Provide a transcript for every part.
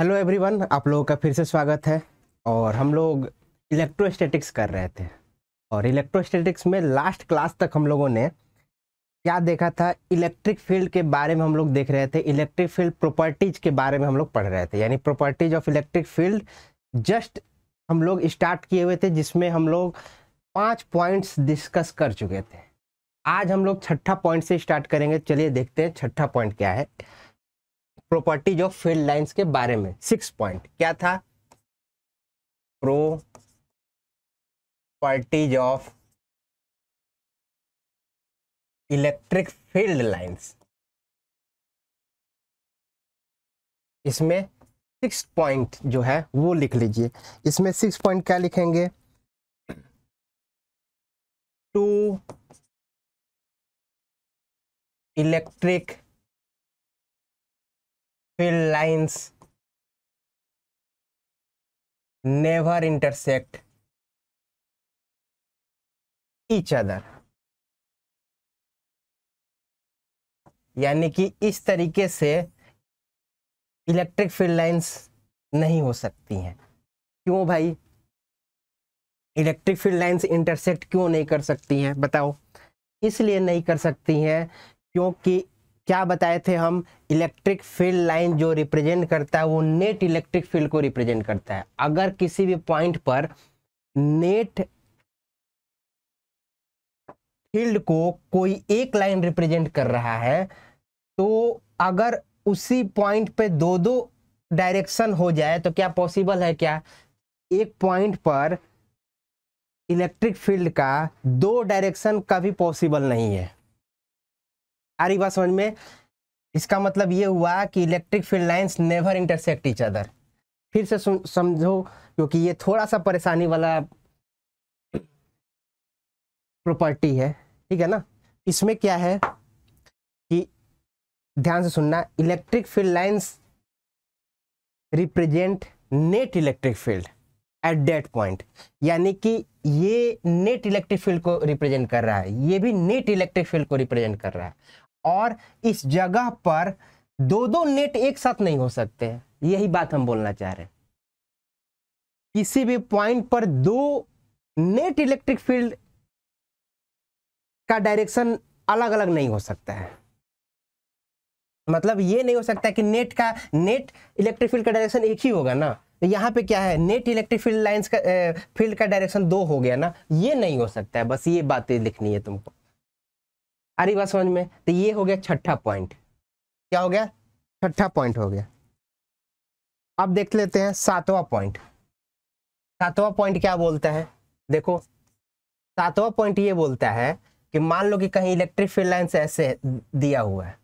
Hello everyone आप लोगों का फिर से स्वागत है और हम लोग इलेक्ट्रोस्टैटिक्स कर रहे थे और इलेक्ट्रोस्टैटिक्स में लास्ट क्लास तक हम लोगों ने क्या देखा था इलेक्ट्रिक फील्ड के बारे में हम लोग देख रहे थे इलेक्ट्रिक फील्ड प्रॉपर्टीज के बारे में हम लोग पढ़ रहे थे यानी properties of electric field just हम लोग स्टार्ट किए हुए थे जिसमें हम लोग पाँच पॉइंट्स डिस्कस कर चुके थे आज हम लोग छठा पॉइंट से स्टार्ट करेंगे चलिए देखते हैं छठा पॉइंट क्या है प्रॉपर्टीज ऑफ फील्ड लाइंस के बारे में सिक्स पॉइंट क्या था properties of electric field lines इसमें सिक्स पॉइंट जो है वो लिख लीजिए इसमें सिक्स पॉइंट क्या लिखेंगे two electric field lines never intersect each other यानी कि इस तरीके से इलेक्ट्रिक फील्ड लाइंस नहीं हो सकती हैं क्यों भाई इलेक्ट्रिक फील्ड लाइंस इंटरसेक्ट क्यों नहीं कर सकती हैं बताओ इसलिए नहीं कर सकती हैं क्योंकि क्या बताए थे हम इलेक्ट्रिक फील्ड लाइन जो रिप्रेजेंट करता है वो नेट इलेक्ट्रिक फील्ड को रिप्रेजेंट करता है अगर किसी भी पॉइंट पर नेट फील्ड को कोई एक लाइन रिप्रेजेंट कर रहा है तो अगर उसी पॉइंट पे दो दो डायरेक्शन हो जाए तो क्या पॉसिबल है क्या एक पॉइंट पर इलेक्ट्रिक फील्ड का दो डायरेक्शन कभी पॉसिबल नहीं है आ रही बात समझ में इसका मतलब ये हुआ कि electric field lines never intersect each other फिर से समझो क्योंकि ये थोड़ा सा परेशानी वाला प्रॉपर्टी है ठीक है ना इसमें क्या है कि ध्यान से सुनना electric field lines represent net electric field at that point यानी कि ये नेट इलेक्ट्रिक फील्ड को रिप्रेजेंट कर रहा है ये भी नेट इलेक्ट्रिक फील्ड को रिप्रेजेंट कर रहा है और इस जगह पर दो दो नेट एक साथ नहीं हो सकते यही बात हम बोलना चाह रहे हैं किसी भी पॉइंट पर दो नेट इलेक्ट्रिक फील्ड का डायरेक्शन अलग अलग नहीं हो सकता है मतलब ये नहीं हो सकता कि नेट का नेट इलेक्ट्रिक फील्ड का डायरेक्शन एक ही होगा ना तो यहाँ पे क्या है नेट इलेक्ट्रिक फील्ड लाइंस का फील्ड का डायरेक्शन दो हो गया ना ये नहीं हो सकता है बस ये बातें लिखनी है तुमको आ रही बात समझ में तो ये हो गया छठा पॉइंट क्या हो गया छठा पॉइंट हो गया अब देख लेते हैं सातवां पॉइंट सातवां पॉइंट क्या बोलता है देखो सातवां पॉइंट ये बोलता है कि मान लो कि कहीं इलेक्ट्रिक फील्ड लाइन ऐसे दिया हुआ है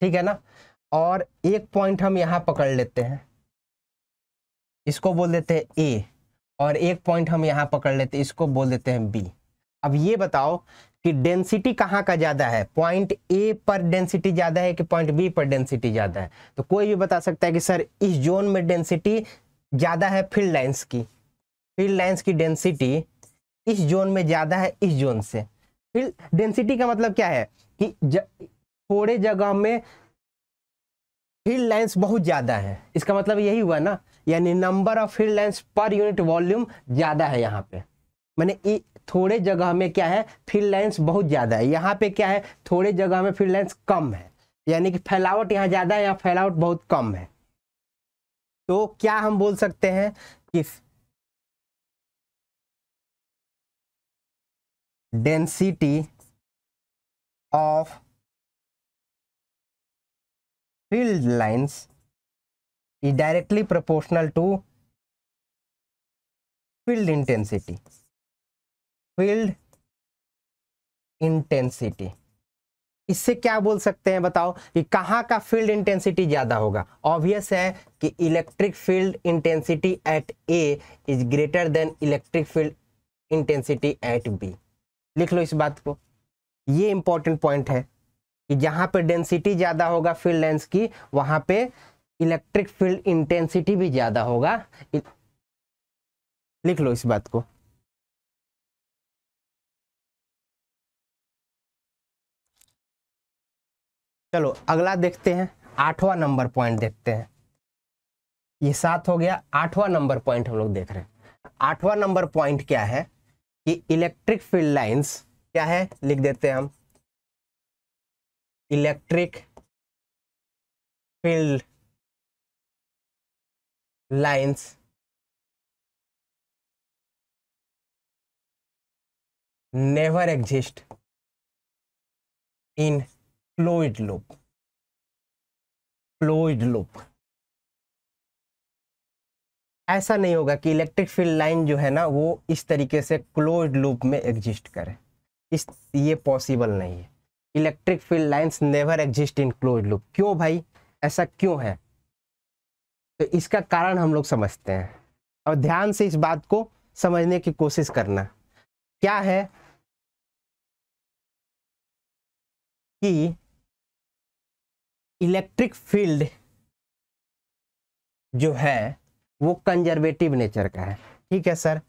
ठीक है ना और एक पॉइंट हम यहां पकड़ लेते हैं इसको बोल देते हैं ए और एक पॉइंट हम यहां पकड़ लेते हैं इसको बोल देते हैं बी अब ये बताओ कि डेंसिटी कहाँ का ज़्यादा है पॉइंट ए पर डेंसिटी ज़्यादा है कि पॉइंट बी पर डेंसिटी ज़्यादा है तो कोई भी बता सकता है कि सर इस जोन में डेंसिटी ज़्यादा है फील्ड लाइन्स की फील्ड लाइन्स की डेंसिटी इस जोन में ज़्यादा है इस जोन से फील्ड डेंसिटी का मतलब क्या है कि ज, थोड़े जगह में फील्ड लाइन्स बहुत ज़्यादा है इसका मतलब यही हुआ ना यानी number of field lines per unit volume ज़्यादा है यहाँ पे मैंने थोड़े जगह में क्या है फील्ड लाइन्स बहुत ज़्यादा है यहाँ पे क्या है थोड़े जगह में फील्ड लाइन्स कम है यानी कि फैलावट यहाँ ज़्यादा है यहाँ फैलावट बहुत कम है तो क्या हम बोल सकते हैं कि density of field lines is directly proportional to field intensity field intensity इससे क्या बोल सकते हैं बताओ कि कहां का फील्ड इंटेंसिटी ज़्यादा होगा ऑब्वियस है कि electric field intensity at A is greater than electric field intensity at B लिख लो इस बात को ये इंपॉर्टेंट पॉइंट है कि जहां पे डेंसिटी ज़्यादा होगा फील्ड लेंस की वहां पे इलेक्ट्रिक फील्ड इंटेंसिटी भी ज़्यादा होगा लिख लो इस बात को चलो अगला देखते हैं आठवां नंबर पॉइंट देखते हैं ये सात हो गया आठवां नंबर पॉइंट हम लोग देख रहे हैं आठवां नंबर पॉइंट क्या है कि इलेक्ट्रिक फील्ड लाइंस क्या है लिख देते हैं हम electric field lines never exist in closed loop closed loop ऐसा नहीं होगा कि इलेक्ट्रिक फील्ड लाइन जो है ना वो इस तरीके से क्लोज लूप में एग्जिस्ट करे इस ये पॉसिबल नहीं है electric field lines never exist in close loop क्यों भाई ऐसा क्यों है तो इसका कारण हम लोग समझते हैं और ध्यान से इस बात को समझने की कोशिश करना क्या है कि इलेक्ट्रिक फील्ड जो है वो कंजर्वेटिव नेचर का है ठीक है सर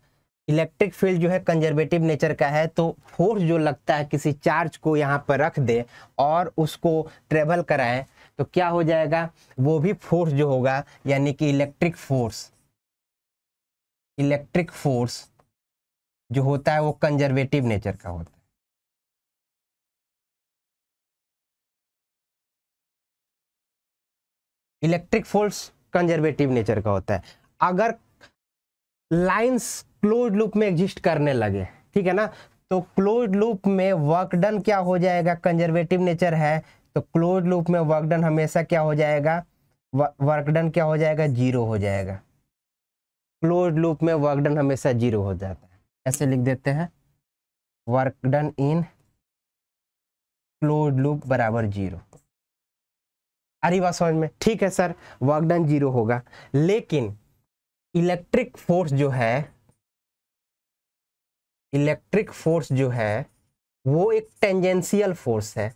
इलेक्ट्रिक फील्ड जो है कंजर्वेटिव नेचर का है तो फोर्स जो लगता है किसी चार्ज को यहाँ पर रख दे और उसको ट्रेवल कराएं तो क्या हो जाएगा वो भी फोर्स जो होगा यानी कि इलेक्ट्रिक फोर्स इलेक्ट्रिक फोर्स जो होता है वो कंजर्वेटिव नेचर का होता है इलेक्ट्रिक फोर्स कंजर्वेटिव नेचर का होता है अगर लाइंस क्लोज लूप में एग्जिस्ट करने लगे ठीक है ना तो क्लोज लूप में वर्क डन क्या हो जाएगा कंजर्वेटिव नेचर है तो क्लोज लूप में वर्क डन हमेशा क्या हो जाएगा वर्क डन क्या हो जाएगा जीरो हो जाएगा क्लोज लूप में वर्क डन हमेशा जीरो हो जाता है ऐसे लिख देते हैं work done in close loop बराबर जीरो अरे बात समझ में ठीक है सर वर्क डन जीरो होगा लेकिन इलेक्ट्रिक फोर्स जो है इलेक्ट्रिक फोर्स जो है वो एक टेंजेंशियल फोर्स है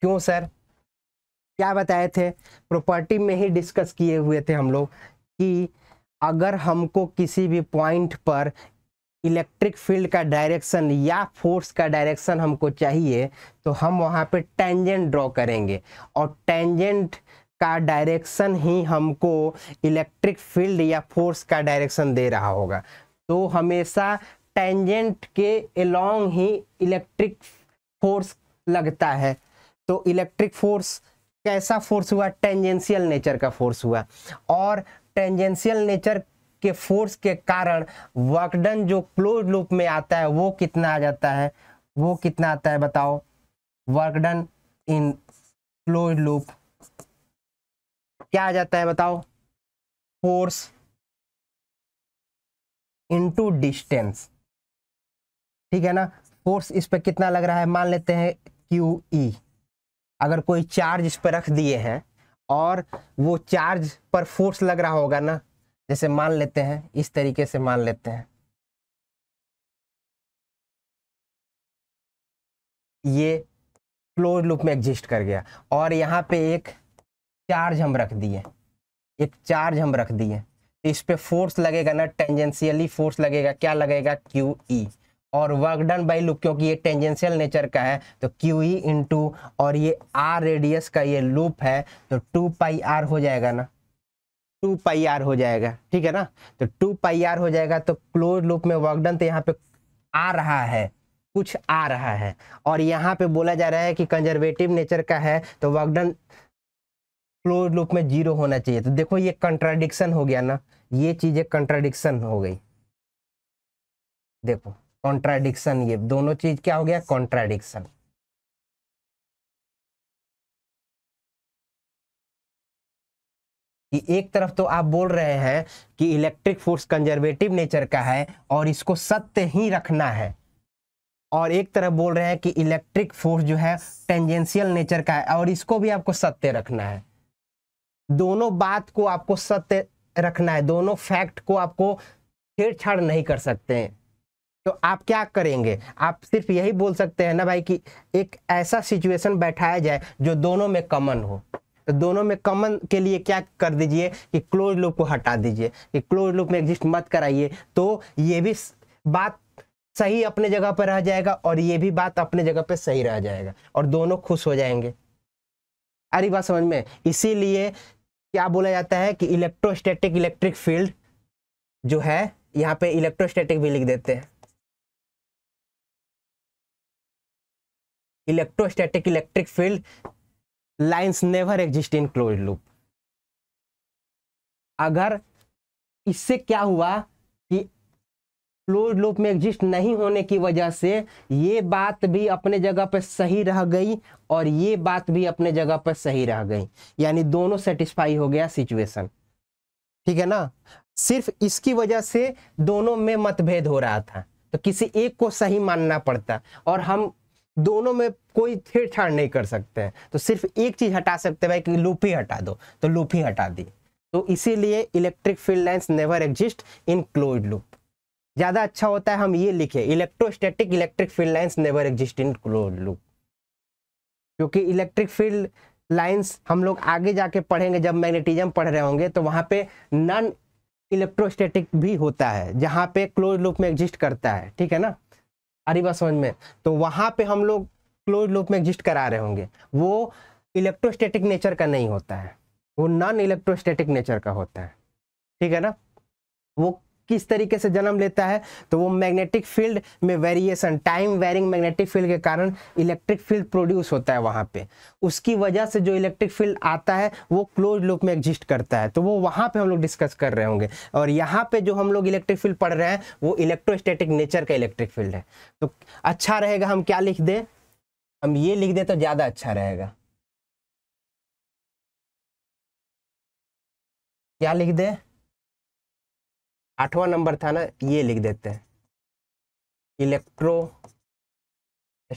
क्यों सर क्या बताए थे प्रॉपर्टी में ही डिस्कस किए हुए थे हम लोग कि अगर हमको किसी भी पॉइंट पर इलेक्ट्रिक फील्ड का डायरेक्शन या फोर्स का डायरेक्शन हमको चाहिए तो हम वहाँ पे टेंजेंट ड्रॉ करेंगे और टेंजेंट का डायरेक्शन ही हमको इलेक्ट्रिक फील्ड या फोर्स का डायरेक्शन दे रहा होगा तो हमेशा टेंजेंट के अलोंग ही इलेक्ट्रिक फोर्स लगता है तो इलेक्ट्रिक फोर्स कैसा फोर्स हुआ टेंजेंशियल नेचर का फोर्स हुआ और टेंजेंशियल नेचर के फोर्स के कारण वर्कडन जो क्लोज लूप में आता है वो कितना आ जाता है वो कितना आता है बताओ वर्कडन इन क्लोज लूप क्या आ जाता है बताओ फोर्स इनटू डिस्टेंस ठीक है ना फोर्स इस पर कितना लग रहा है मान लेते हैं क्यू ई e। अगर कोई चार्ज इस पर रख दिए हैं और वो चार्ज पर फोर्स लग रहा होगा ना जैसे मान लेते हैं इस तरीके से मान लेते हैं ये क्लोज लूप में एग्जिस्ट कर गया और यहाँ पे एक चार्ज हम रख दिए एक चार्ज हम रख दिए तो इस पर फोर्स लगेगा ना टेंजेंशियली फोर्स लगेगा क्या लगेगा क्यू ई e। और वर्क डन बाई लूप क्योंकि ये टेंजेंशियल नेचर का है तो क्यू ई इंटू और ये आर रेडियस का ये लूप है तो टू पाई आर हो जाएगा ना टू पाई आर हो जाएगा ठीक है ना तो टू पाई आर हो जाएगा तो क्लोज लूप में वर्कडन तो यहाँ पे आ रहा है कुछ आ रहा है और यहाँ पे बोला जा रहा है कि कंजर्वेटिव नेचर का है तो वर्कडन क्लोज लूप में जीरो होना चाहिए तो देखो ये कंट्राडिक्शन हो गया ना ये चीजें कंट्राडिक्शन हो गई देखो कॉन्ट्राडिक्शन ये दोनों चीज क्या हो गया कॉन्ट्राडिक्शन कि एक तरफ तो आप बोल रहे हैं कि इलेक्ट्रिक फोर्स कंजर्वेटिव नेचर का है और इसको सत्य ही रखना है और एक तरफ बोल रहे हैं कि इलेक्ट्रिक फोर्स जो है टेंजेंशियल नेचर का है और इसको भी आपको सत्य रखना है दोनों बात को आपको सत्य रखना है दोनों फैक्ट को आपको छेड़छाड़ नहीं कर सकते हैं तो आप क्या करेंगे आप सिर्फ यही बोल सकते हैं ना भाई कि एक ऐसा सिचुएशन बैठाया जाए जो दोनों में कमन हो तो दोनों में कॉमन के लिए क्या कर दीजिए कि क्लोज लूप को हटा दीजिए कि क्लोज लूप में एग्जिस्ट मत कराइए तो ये भी बात सही अपने जगह पर रह जाएगा और ये भी बात अपने जगह पर सही रह जाएगा और दोनों खुश हो जाएंगे अरे बात समझ में इसीलिए क्या बोला जाता है कि इलेक्ट्रोस्टैटिक इलेक्ट्रिक फील्ड जो है यहाँ पे इलेक्ट्रोस्टैटिक भी लिख देते हैं electrostatic electric field lines never exist in close loop अगर इससे क्या हुआ कि क्लोज लूप में एग्जिस्ट नहीं होने की वजह से ये बात भी अपने जगह पर सही रह गई और ये बात भी अपने जगह पर सही रह गई यानी दोनों सेटिस्फाई हो गया सिचुएशन ठीक है ना सिर्फ इसकी वजह से दोनों में मतभेद हो रहा था तो किसी एक को सही मानना पड़ता और हम दोनों में कोई छेड़छाड़ नहीं कर सकते हैं तो सिर्फ एक चीज हटा सकते हैं भाई कि लूपी हटा दो तो लूपी हटा दी तो इसीलिए electric field lines never exist in close loop ज़्यादा अच्छा होता है हम ये लिखे electrostatic electric field lines never exist in close loop क्योंकि इलेक्ट्रिक फील्ड लाइन्स हम लोग आगे जाके पढ़ेंगे जब मैग्नेटिज्म पढ़ रहे होंगे तो वहाँ पे नॉन इलेक्ट्रोस्टेटिक भी होता है जहाँ पे क्लोज लूप में एग्जिस्ट करता है ठीक है ना अरे बस समझ में तो वहां पे हम लोग क्लोज लूप में एग्जिस्ट करा रहे होंगे वो इलेक्ट्रोस्टेटिक नेचर का नहीं होता है वो नॉन इलेक्ट्रोस्टेटिक नेचर का होता है ठीक है ना वो किस तरीके से जन्म लेता है तो वो मैग्नेटिक फील्ड में variation time varying magnetic field के कारण इलेक्ट्रिक फील्ड प्रोड्यूस होता है वहाँ पे उसकी वजह से जो इलेक्ट्रिक फील्ड आता है वो क्लोज लूप में एग्जिस्ट करता है तो वो वहाँ पे हम लोग डिस्कस कर रहे होंगे और यहाँ पे जो हम लोग इलेक्ट्रिक फील्ड पढ़ रहे हैं वो इलेक्ट्रोस्टेटिक नेचर का इलेक्ट्रिक फील्ड है तो अच्छा रहेगा हम क्या लिख दें हम ये लिख दें तो ज़्यादा अच्छा रहेगा क्या लिख दें आठवां नंबर था ना ये लिख देते हैं इलेक्ट्रो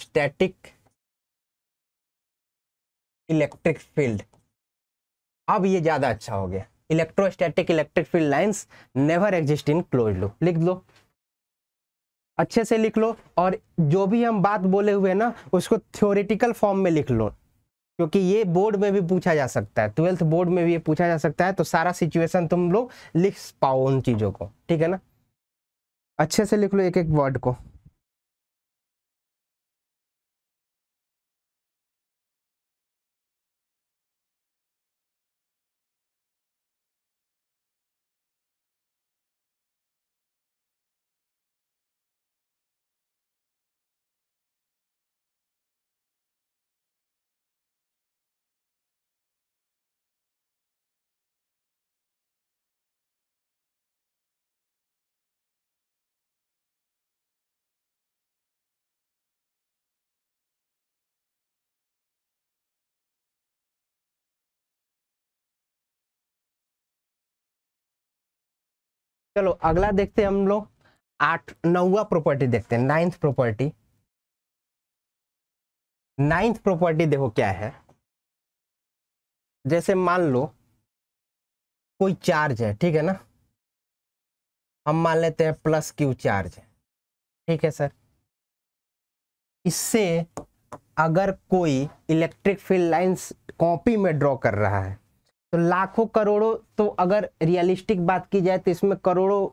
स्टैटिक इलेक्ट्रिक फील्ड अब ये ज़्यादा अच्छा हो गया electrostatic electric field lines never exist in close loop लिख लो अच्छे से लिख लो और जो भी हम बात बोले हुए ना उसको थ्योरेटिकल फॉर्म में लिख लो क्योंकि ये बोर्ड में भी पूछा जा सकता है ट्वेल्थ बोर्ड में भी ये पूछा जा सकता है तो सारा सिचुएशन तुम लोग लिख पाओ उन चीज़ों को ठीक है ना अच्छे से लिख लो एक एक वर्ड को चलो अगला देखते हैं हम लोग आठ नौवा प्रॉपर्टी देखते हैं नाइन्थ प्रॉपर्टी नाइन्थ प्रॉपर्टी देखो क्या है जैसे मान लो कोई चार्ज है ठीक है ना हम मान लेते हैं प्लस क्यू चार्ज है ठीक है सर इससे अगर कोई इलेक्ट्रिक फील्ड लाइंस कॉपी में ड्रॉ कर रहा है तो लाखों करोड़ों तो अगर रियलिस्टिक बात की जाए तो इसमें करोड़ों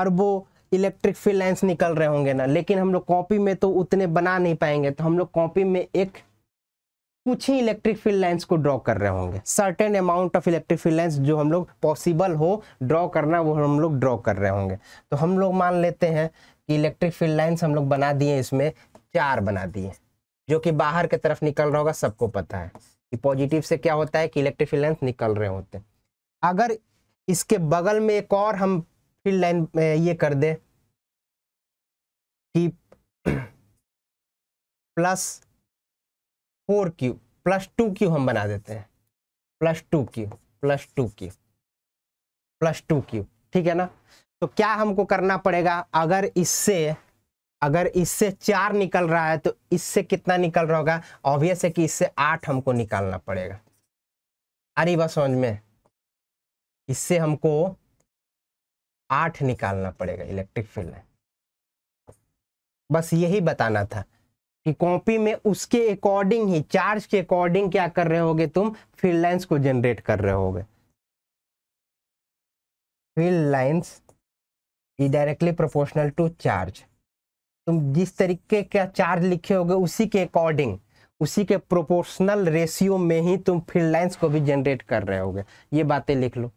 अरबों इलेक्ट्रिक लाइन्स निकल रहे होंगे ना लेकिन हम लोग कॉपी में तो उतने बना नहीं पाएंगे तो हम लोग कॉपी में एक कुछ ही इलेक्ट्रिक फील्ड लाइन्स को ड्रॉ कर रहे होंगे certain amount of electric field lines जो हम लोग पॉसिबल हो ड्रॉ करना वो हम लोग ड्रॉ कर रहे होंगे तो हम लोग मान लेते हैं कि इलेक्ट्रिक फील्ड लाइन्स हम लोग बना दिए इसमें चार बना दिए जो कि बाहर की तरफ निकल रहा होगा सबको पता है पॉजिटिव से क्या होता है कि इलेक्ट्रिक फील्ड लेंथ निकल रहे होते हैं अगर इसके बगल में एक और हम फील्ड लाइन ये कर दे कि plus four q plus two q हम बना देते हैं plus two q plus two q plus two q ठीक है ना तो क्या हमको करना पड़ेगा अगर इससे अगर इससे चार निकल रहा है तो इससे कितना निकल रहा होगा ऑब्वियस है कि इससे आठ हमको निकालना पड़ेगा अरे बस समझ में इससे हमको आठ निकालना पड़ेगा इलेक्ट्रिक फील्ड में बस यही बताना था कि कॉपी में उसके अकॉर्डिंग ही चार्ज के अकॉर्डिंग क्या कर रहे होगे तुम फील्ड लाइंस को जनरेट कर रहे होगे field lines directly proportional to charge तुम जिस तरीके का चार्ज लिखे होगे उसी के अकॉर्डिंग उसी के प्रोपोर्शनल रेशियो में ही तुम फील्ड लाइंस को भी जनरेट कर रहे होगे ये बातें लिख लो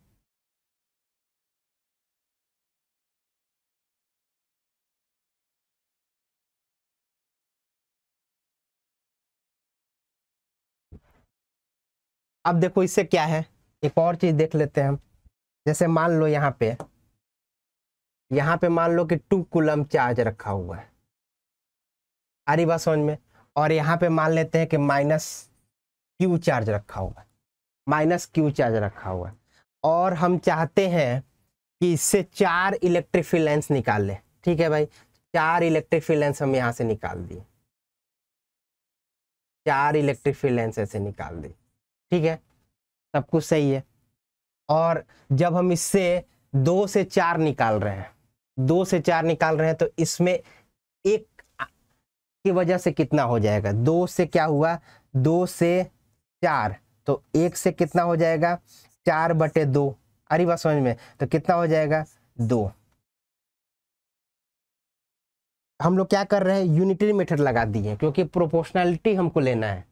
अब देखो इससे क्या है एक और चीज देख लेते हैं हम जैसे मान लो यहाँ पे यहाँ पे मान लो कि टू कुलम चार्ज रखा हुआ है आ रही बात समझ में और यहाँ पे मान लेते हैं कि माइनस क्यू चार्ज रखा हुआ माइनस क्यू चार्ज रखा हुआ और हम चाहते हैं कि इससे चार इलेक्ट्रिक फील्ड लेंस निकाल लें ठीक है भाई चार इलेक्ट्रिक फील्ड लेंस हम यहाँ से निकाल दिए चार इलेक्ट्रिक फील्ड लेंस ऐसे निकाल दिए ठीक है सब कुछ सही है और जब हम इससे दो से चार निकाल रहे हैं दो से चार निकाल रहे हैं तो इसमें एक की वजह से कितना हो जाएगा दो से क्या हुआ दो से चार तो एक से कितना हो जाएगा चार बटे दो अरे बात समझ में तो कितना हो जाएगा दो हम लोग क्या कर रहे हैं यूनिटरी मेथड लगा दिए क्योंकि प्रोपोर्शनैलिटी हमको लेना है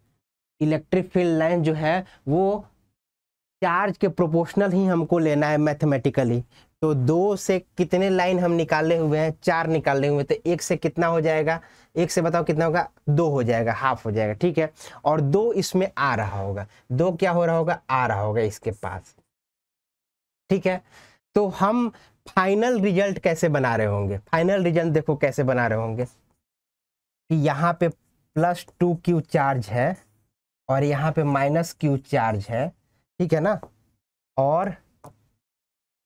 इलेक्ट्रिक फील्ड लाइन जो है वो चार्ज के प्रोपोर्शनल ही हमको लेना है मैथमेटिकली तो दो से कितने लाइन हम निकाले हुए हैं चार निकाले हुए तो एक से कितना हो जाएगा एक से बताओ कितना होगा दो हो जाएगा हाफ हो जाएगा ठीक है और दो इसमें आ रहा होगा दो क्या हो रहा होगा आ रहा होगा इसके पास ठीक है तो हम फाइनल रिजल्ट कैसे बना रहे होंगे फाइनल रिजल्ट देखो कैसे बना रहे होंगे कि यहाँ पे प्लस टू क्यू चार्ज है और यहाँ पे माइनस क्यू चार्ज है ठीक है ना और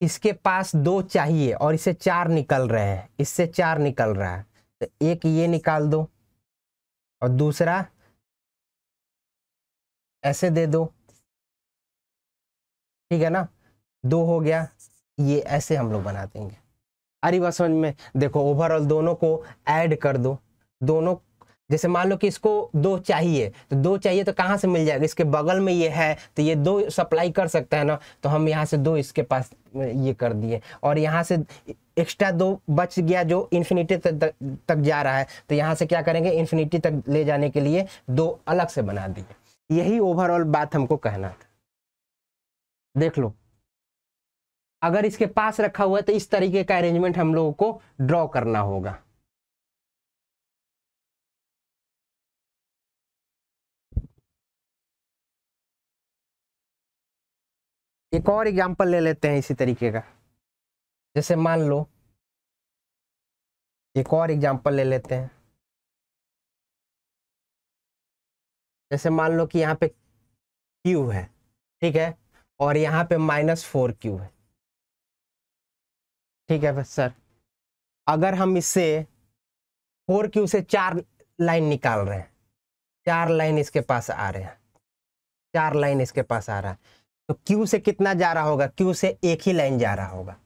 इसके पास दो चाहिए और इसे चार निकल रहे हैं इससे चार निकल रहा है तो एक ये निकाल दो और दूसरा ऐसे दे दो ठीक है ना दो हो गया ये ऐसे हम लोग बना देंगे अरे बस समझ में देखो ओवरऑल दोनों को ऐड कर दो दोनों जैसे मान लो कि इसको दो चाहिए तो दो चाहिए तो कहाँ से मिल जाएगा इसके बगल में ये है तो ये दो सप्लाई कर सकता है ना तो हम यहाँ से दो इसके पास ये कर दिए और यहाँ से एक्स्ट्रा दो बच गया जो इन्फिनिटी तक तक जा रहा है तो यहाँ से क्या करेंगे इन्फिनिटी तक ले जाने के लिए दो अलग से बना दिए यही ओवरऑल बात हमको कहना था देख लो अगर इसके पास रखा हुआ है तो इस तरीके का अरेंजमेंट हम लोगों को ड्रॉ करना होगा एक और एग्जाम्पल ले लेते हैं इसी तरीके का जैसे मान लो एक और एग्जाम्पल ले लेते हैं जैसे मान लो कि यहाँ पे क्यू है ठीक है और यहाँ पे माइनस फोर क्यू है ठीक है सर अगर हम इससे फोर क्यू से चार लाइन निकाल रहे हैं चार लाइन इसके पास आ रहे हैं चार लाइन इसके पास आ रहा है तो क्यू से कितना जा रहा होगा क्यू से एक ही लाइन जा रहा होगा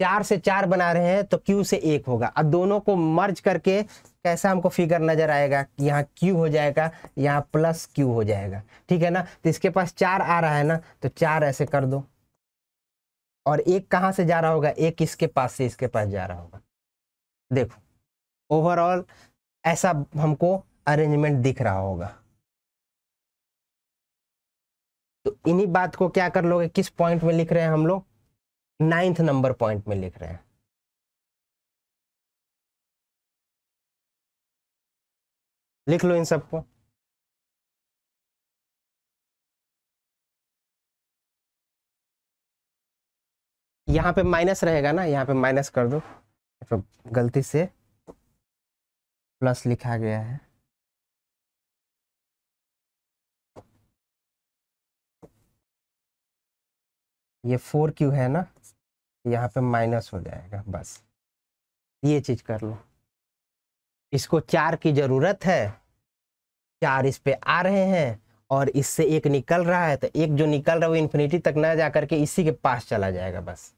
चार से चार बना रहे हैं तो क्यू से एक होगा अब दोनों को मर्ज करके कैसा हमको फिगर नजर आएगा यहाँ क्यू हो जाएगा यहाँ प्लस क्यू हो जाएगा ठीक है ना तो इसके पास चार आ रहा है ना तो चार ऐसे कर दो और एक कहाँ से जा रहा होगा एक इसके पास से इसके पास जा रहा होगा देखो ओवरऑल ऐसा हमको अरेंजमेंट दिख रहा होगा तो इन्हीं बात को क्या कर लोगे किस पॉइंट में लिख रहे हैं हम लोग नाइन्थ नंबर पॉइंट में लिख रहे हैं लिख लो इन सबको यहां पे माइनस रहेगा ना यहां पे माइनस कर दो तो गलती से प्लस लिखा गया है ये फोर क्यू है ना यहाँ पे माइनस हो जाएगा बस ये चीज कर लो इसको चार की जरूरत है चार इस पे आ रहे हैं और इससे एक निकल रहा है तो एक जो निकल रहा है वो इन्फिनिटी तक ना जा करके इसी के पास चला जाएगा बस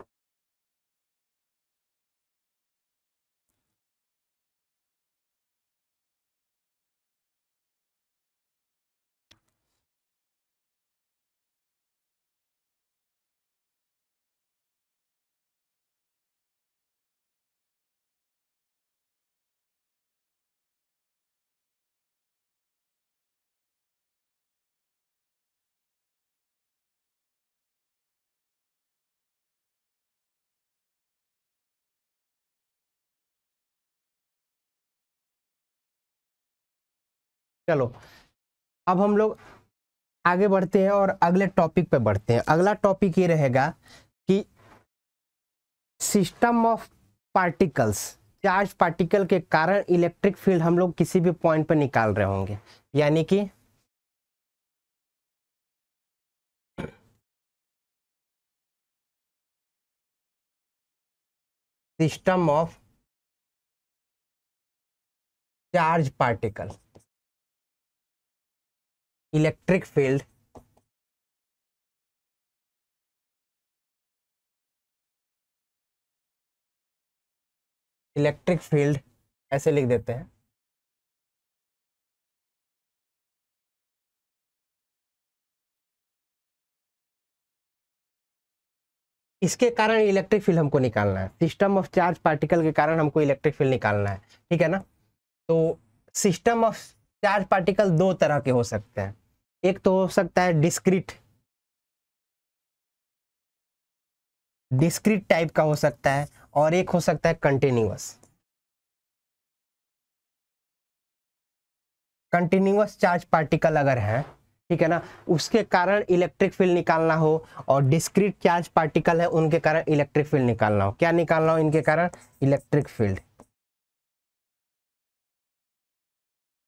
चलो अब हम लोग आगे बढ़ते हैं और अगले टॉपिक पे बढ़ते हैं अगला टॉपिक ये रहेगा कि system of particles charge particle के कारण इलेक्ट्रिक फील्ड हम लोग किसी भी पॉइंट पर निकाल रहे होंगे यानी कि system of charge particle electric field electric field ऐसे लिख देते हैं इसके कारण इलेक्ट्रिक फील्ड हमको निकालना है सिस्टम ऑफ चार्ज पार्टिकल के कारण हमको इलेक्ट्रिक फील्ड निकालना है ठीक है ना तो सिस्टम ऑफ चार्ज पार्टिकल दो तरह के हो सकते हैं एक तो हो सकता है डिस्क्रीट डिस्क्रीट टाइप का हो सकता है और एक हो सकता है कंटिन्यूस कंटिन्यूस चार्ज पार्टिकल अगर है ठीक है ना उसके कारण इलेक्ट्रिक फील्ड निकालना हो और डिस्क्रीट चार्ज पार्टिकल है उनके कारण इलेक्ट्रिक फील्ड निकालना हो क्या निकालना हो इनके कारण इलेक्ट्रिक फील्ड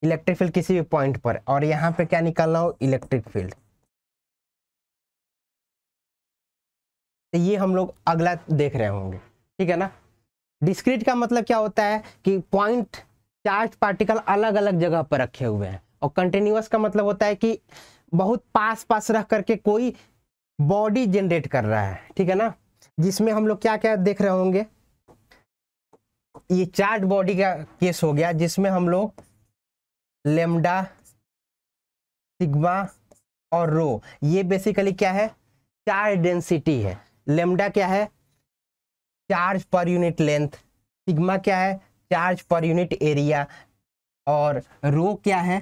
इलेक्ट्रिक फील्ड किसी भी पॉइंट पर और यहाँ पे क्या रहा हो इलेक्ट्रिक फील्ड तो ये हम लोग अगला देख रहे होंगे ठीक है ना डिस्क्रीट का मतलब क्या होता है कि पॉइंट चार्ज पार्टिकल अलग अलग जगह पर रखे हुए हैं और कंटिन्यूस का मतलब होता है कि बहुत पास पास रख करके कोई बॉडी जनरेट कर रहा है ठीक है ना जिसमें हम लोग क्या क्या देख रहे होंगे ये चार्ज बॉडी का केस हो गया जिसमें हम लोग लेमडा सिग्मा और रो ये बेसिकली क्या है चार्ज डेंसिटी है लेमडा क्या है charge per unit length sigma क्या है चार्ज पर यूनिट एरिया और रो क्या है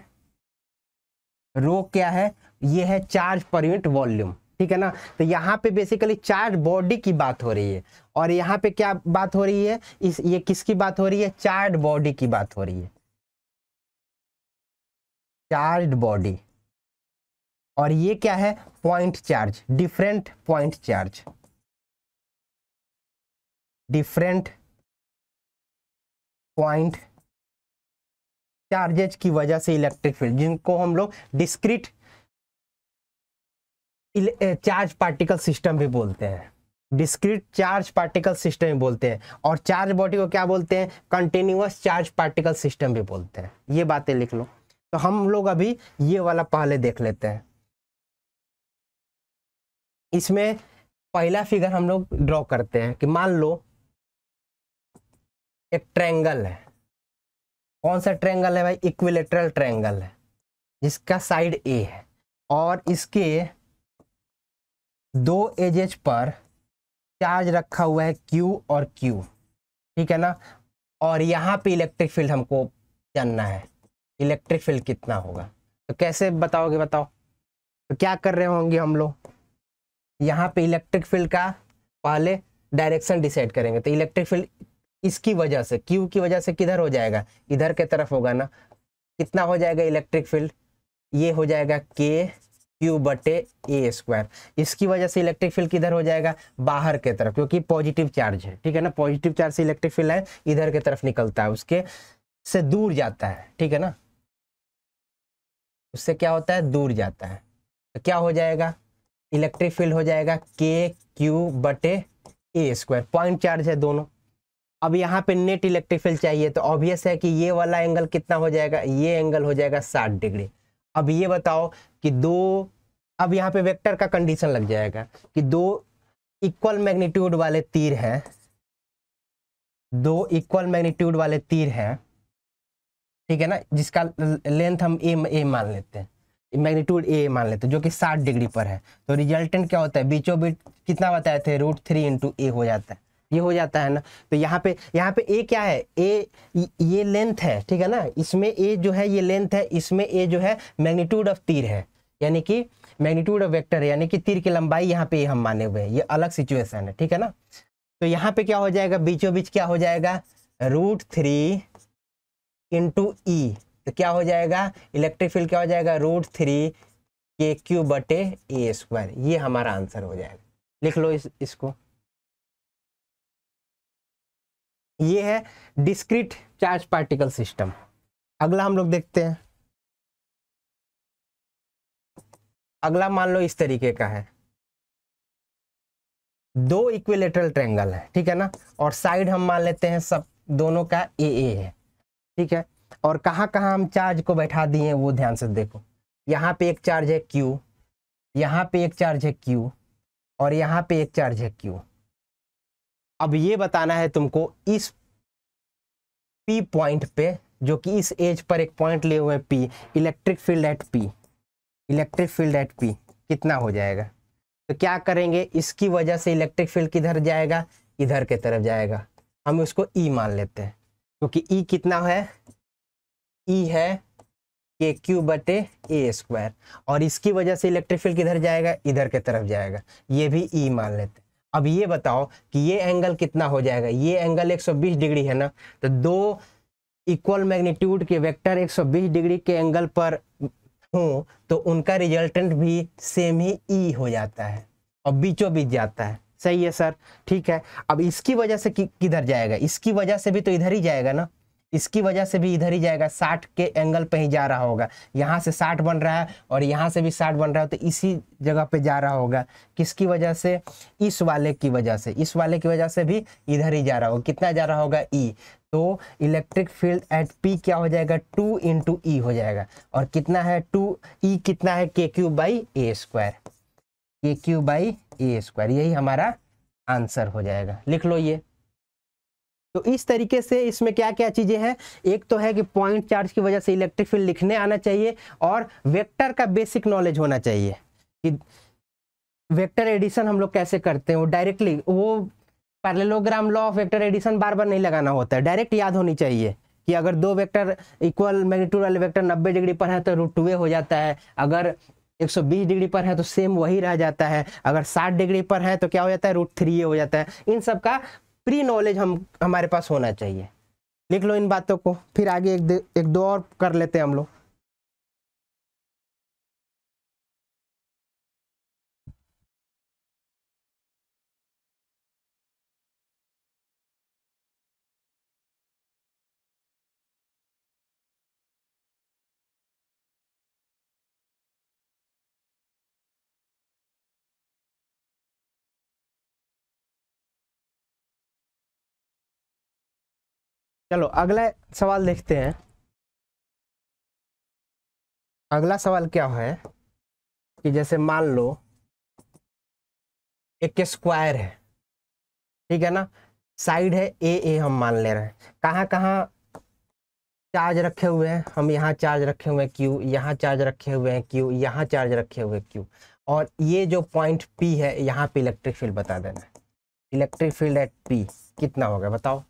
रो क्या है ये है चार्ज पर यूनिट वॉल्यूम ठीक है ना तो यहाँ पे बेसिकली चार्ज बॉडी की बात हो रही है और यहाँ पे क्या बात हो रही है इस ये किसकी बात हो रही है चार्ज बॉडी की बात हो रही है चार्ज बॉडी और ये क्या है point charge different point charge different point charges की वजह से इलेक्ट्रिक फील्ड जिनको हम लोग डिस्क्रिट चार्ज पार्टिकल सिस्टम भी बोलते हैं डिस्क्रिट चार्ज पार्टिकल सिस्टम भी बोलते हैं और चार्ज बॉडी को क्या बोलते हैं कंटिन्यूस चार्ज पार्टिकल सिस्टम भी बोलते हैं ये बातें लिख लो तो हम लोग अभी ये वाला पहले देख लेते हैं इसमें पहला फिगर हम लोग ड्रॉ करते हैं कि मान लो एक ट्रैंगल है कौन सा ट्रैंगल है भाई इक्विलेटरल ट्रैंगल है जिसका साइड ए है और इसके दो एजेज पर चार्ज रखा हुआ है क्यू और क्यू ठीक है ना और यहाँ पे इलेक्ट्रिक फील्ड हमको जानना है इलेक्ट्रिक फील्ड कितना होगा तो कैसे बताओगे बताओ तो क्या कर रहे होंगे हम लोग यहाँ पे इलेक्ट्रिक फील्ड का पहले डायरेक्शन डिसाइड करेंगे तो इलेक्ट्रिक फील्ड इसकी वजह से क्यू की वजह से किधर हो जाएगा इधर के तरफ होगा ना कितना हो जाएगा इलेक्ट्रिक फील्ड ये हो जाएगा के क्यू बटे ए स्क्वायर इसकी वजह से इलेक्ट्रिक फील्ड किधर हो जाएगा बाहर के तरफ क्योंकि पॉजिटिव चार्ज है ठीक है ना पॉजिटिव चार्ज से इलेक्ट्रिक फील्ड है इधर के तरफ निकलता है उसके से दूर जाता है ठीक है ना उससे क्या होता है दूर जाता है तो क्या हो जाएगा इलेक्ट्रिक फील्ड हो जाएगा के क्यू बटे ए स्क्वायर पॉइंट चार्ज है दोनों अब यहाँ पे नेट इलेक्ट्रिक फील्ड चाहिए तो ऑब्वियस है कि ये वाला एंगल कितना हो जाएगा ये एंगल हो जाएगा साठ डिग्री अब ये बताओ कि दो अब यहाँ पे वेक्टर का कंडीशन लग जाएगा कि दो इक्वल मैग्नीट्यूड वाले तीर हैं दो इक्वल मैग्नीट्यूड वाले तीर हैं ठीक है ना जिसका लेंथ हम ए ए मान लेते हैं मैग्नीट्यूड ए मान लेते हैं जो कि 60 डिग्री पर है तो रिजल्टेंट क्या होता है बीचों बीच कितना बताए थे रूट थ्री इंटू ए हो जाता है ये हो जाता है ना तो यहाँ पे यहाँ पे ए क्या है ए ये लेंथ है ठीक है ना इसमें ए जो है ये लेंथ है इसमें ए जो है मैग्नीट्यूड ऑफ तीर है यानी कि मैग्नीट्यूड ऑफ वेक्टर है यानी कि तीर की लंबाई यहाँ पे हम माने हुए हैं ये अलग सिचुएशन है ठीक है ना तो यहाँ पे क्या हो जाएगा बीचों बीच क्या हो जाएगा root three into E e, तो क्या हो जाएगा इलेक्ट्रिक फील्ड क्या हो जाएगा रूट थ्री के क्यू बटे ए स्क्वायर ये हमारा आंसर हो जाएगा लिख लो इस इसको ये है डिस्क्रीट चार्ज पार्टिकल सिस्टम अगला हम लोग देखते हैं अगला मान लो इस तरीके का है दो इक्विलेटरल ट्रेंगल है ठीक है ना और साइड हम मान लेते हैं सब दोनों का ए ए है ठीक है और कहाँ कहाँ हम चार्ज को बैठा दिए वो ध्यान से देखो यहाँ पे एक चार्ज है क्यू यहाँ पे एक चार्ज है क्यू और यहाँ पे एक चार्ज है क्यू अब ये बताना है तुमको इस पी पॉइंट पे जो कि इस एज पर एक पॉइंट लिए हुए P electric field at P electric field at P कितना हो जाएगा तो क्या करेंगे इसकी वजह से इलेक्ट्रिक फील्ड किधर जाएगा इधर के तरफ जाएगा हम उसको ई e मान लेते हैं क्योंकि ई e कितना है ई e है के क्यू बटे ए स्क्वायर और इसकी वजह से इलेक्ट्रिक फील्ड किधर जाएगा इधर के तरफ जाएगा ये भी ई e मान लेते अब ये बताओ कि ये एंगल कितना हो जाएगा ये एंगल 120 डिग्री है ना तो दो इक्वल मैग्नीट्यूड के वेक्टर 120 डिग्री के एंगल पर हो तो उनका रिजल्टेंट भी सेम ही ई हो जाता है और बीचों बीच जाता है सही है सर ठीक है अब इसकी वजह से कि, किधर जाएगा इसकी वजह से भी तो इधर ही जाएगा ना इसकी वजह से भी इधर ही जाएगा साठ के एंगल पे ही जा रहा होगा यहाँ से साठ बन रहा है और यहाँ से भी साठ बन रहा है तो इसी जगह पे जा रहा होगा किसकी वजह से इस वाले की वजह से इस वाले की वजह से भी इधर ही जा रहा होगा कितना जा रहा होगा ई e। तो इलेक्ट्रिक फील्ड एट पी क्या हो जाएगा टू इंटू ई हो जाएगा और कितना है टू ई e कितना है के Q by a square k Q by a square यही हमारा आंसर हो जाएगा लिख लो ये तो इस तरीके से इसमें क्या क्या चीज़ें हैं एक तो है कि पॉइंट चार्ज की वजह से इलेक्ट्रिक फील्ड लिखने आना चाहिए और वेक्टर का बेसिक नॉलेज होना चाहिए कि वेक्टर एडिशन हम लोग कैसे करते हैं वो डायरेक्टली वो parallelogram law of vector addition बार बार नहीं लगाना होता है डायरेक्ट याद होनी चाहिए कि अगर दो वेक्टर इक्वल मैग्नीट्यूड वाले वेक्टर 90 डिग्री पर है तो रूट टू हो जाता है अगर 120 डिग्री पर है तो सेम वही रह जाता है अगर 60 डिग्री पर है तो क्या हो जाता है रूट थ्री हो जाता है इन सब का प्री नॉलेज हम हमारे पास होना चाहिए लिख लो इन बातों को फिर आगे एक, एक दो और कर लेते हैं हम लोग चलो अगला सवाल देखते हैं अगला सवाल क्या है कि जैसे मान लो एक स्क्वायर है ठीक है ना साइड है ए ए हम मान ले रहे हैं कहाँ कहाँ चार्ज रखे हुए हैं हम यहाँ चार्ज रखे हुए हैं क्यू यहाँ चार्ज रखे हुए हैं क्यू यहाँ चार्ज रखे हुए क्यू और ये जो पॉइंट पी है यहाँ पे इलेक्ट्रिक फील्ड बता देना इलेक्ट्रिक फील्ड एट पी कितना होगा बताओ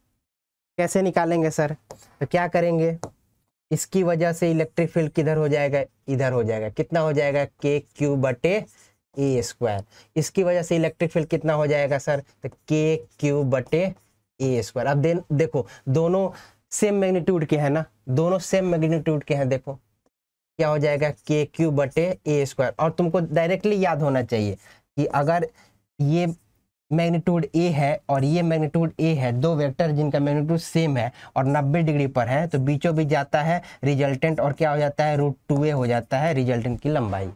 कैसे निकालेंगे सर तो क्या करेंगे इसकी वजह से इलेक्ट्रिक फील्ड किधर हो जाएगा इधर हो जाएगा कितना हो जाएगा के क्यू बटे ए स्क्वायर इसकी वजह से इलेक्ट्रिक फील्ड कितना हो जाएगा सर तो के क्यू बटे ए स्क्वायर अब दे, देखो दोनों सेम मैग्नीट्यूड के हैं ना दोनों सेम मैग्नीट्यूड के हैं देखो क्या हो जाएगा के क्यू बटे ए स्क्वायर और तुमको डायरेक्टली याद होना चाहिए कि अगर ये मैग्नीट्यूड ए है और ये मैग्नीट्यूड ए है दो वेक्टर जिनका मैग्नीट्यूड सेम है और 90 डिग्री पर है तो बीचों बीच जाता है रिजल्टेंट और क्या हो जाता है रूट टू ए हो जाता है रिजल्टेंट की लंबाई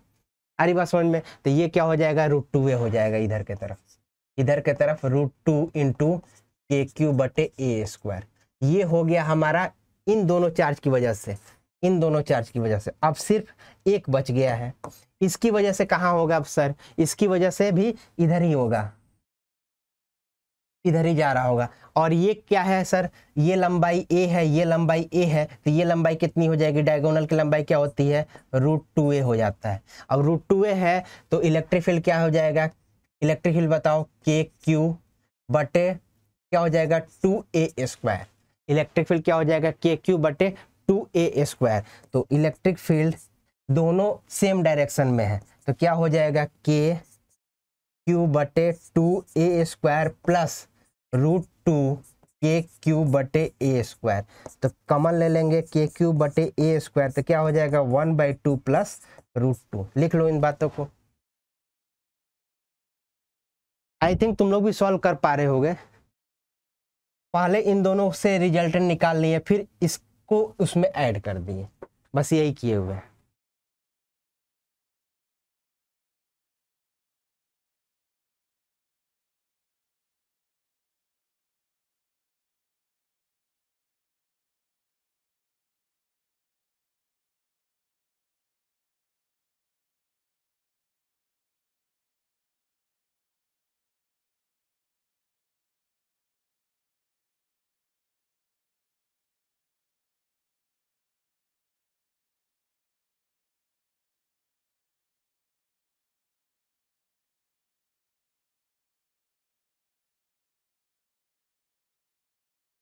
अरे बस बात समझ में तो ये क्या हो जाएगा रूट टू ए हो जाएगा इधर के तरफ इधर के तरफ root two into k q बटे ए स्क्वायर ये हो गया हमारा इन दोनों चार्ज की वजह से इन दोनों चार्ज की वजह से अब सिर्फ एक बच गया है इसकी वजह से कहाँ होगा अब सर इसकी वजह से भी इधर ही होगा इधर ही जा रहा होगा और ये क्या है सर ये लंबाई ए है ये लंबाई ए है तो ये लंबाई कितनी हो जाएगी डायगोनल की लंबाई क्या होती है रूट टू ए हो जाता है अब रूट टू ए है तो इलेक्ट्रिक फील्ड क्या हो जाएगा इलेक्ट्रिक फील्ड बताओ के क्यू बटे क्या हो जाएगा two a square electric field क्या हो जाएगा के क्यू बटे टू ए स्क्वायर तो इलेक्ट्रिक फील्ड दोनों सेम डायरेक्शन में है तो क्या हो जाएगा के क्यू बटे two a square plus root two k q बटे ए स्क्वायर तो कमन ले लेंगे के क्यू बटे ए स्क्वायर तो क्या हो जाएगा one by two plus root two लिख लो इन बातों को आई थिंक तुम लोग भी सॉल्व कर पा रहे होगे पहले इन दोनों से रिजल्टेंट निकाल लिए फिर इसको उसमें ऐड कर दिए बस यही किए हुए हैं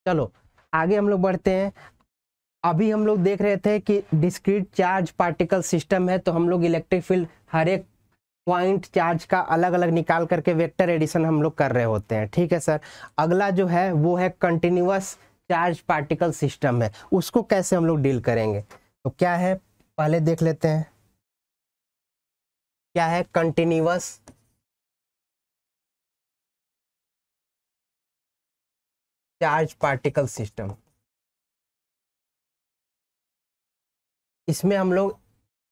चलो आगे हम लोग बढ़ते हैं अभी हम लोग देख रहे थे कि डिस्क्रीट चार्ज पार्टिकल सिस्टम है तो हम लोग इलेक्ट्रिक फील्ड हर एक पॉइंट चार्ज का अलग अलग निकाल करके वेक्टर एडिशन हम लोग कर रहे होते हैं ठीक है सर अगला जो है वो है कंटिन्यूस चार्ज पार्टिकल सिस्टम है उसको कैसे हम लोग डील करेंगे तो क्या है पहले देख लेते हैं क्या है कंटिन्यूस चार्ज पार्टिकल सिस्टम इसमें हम लोग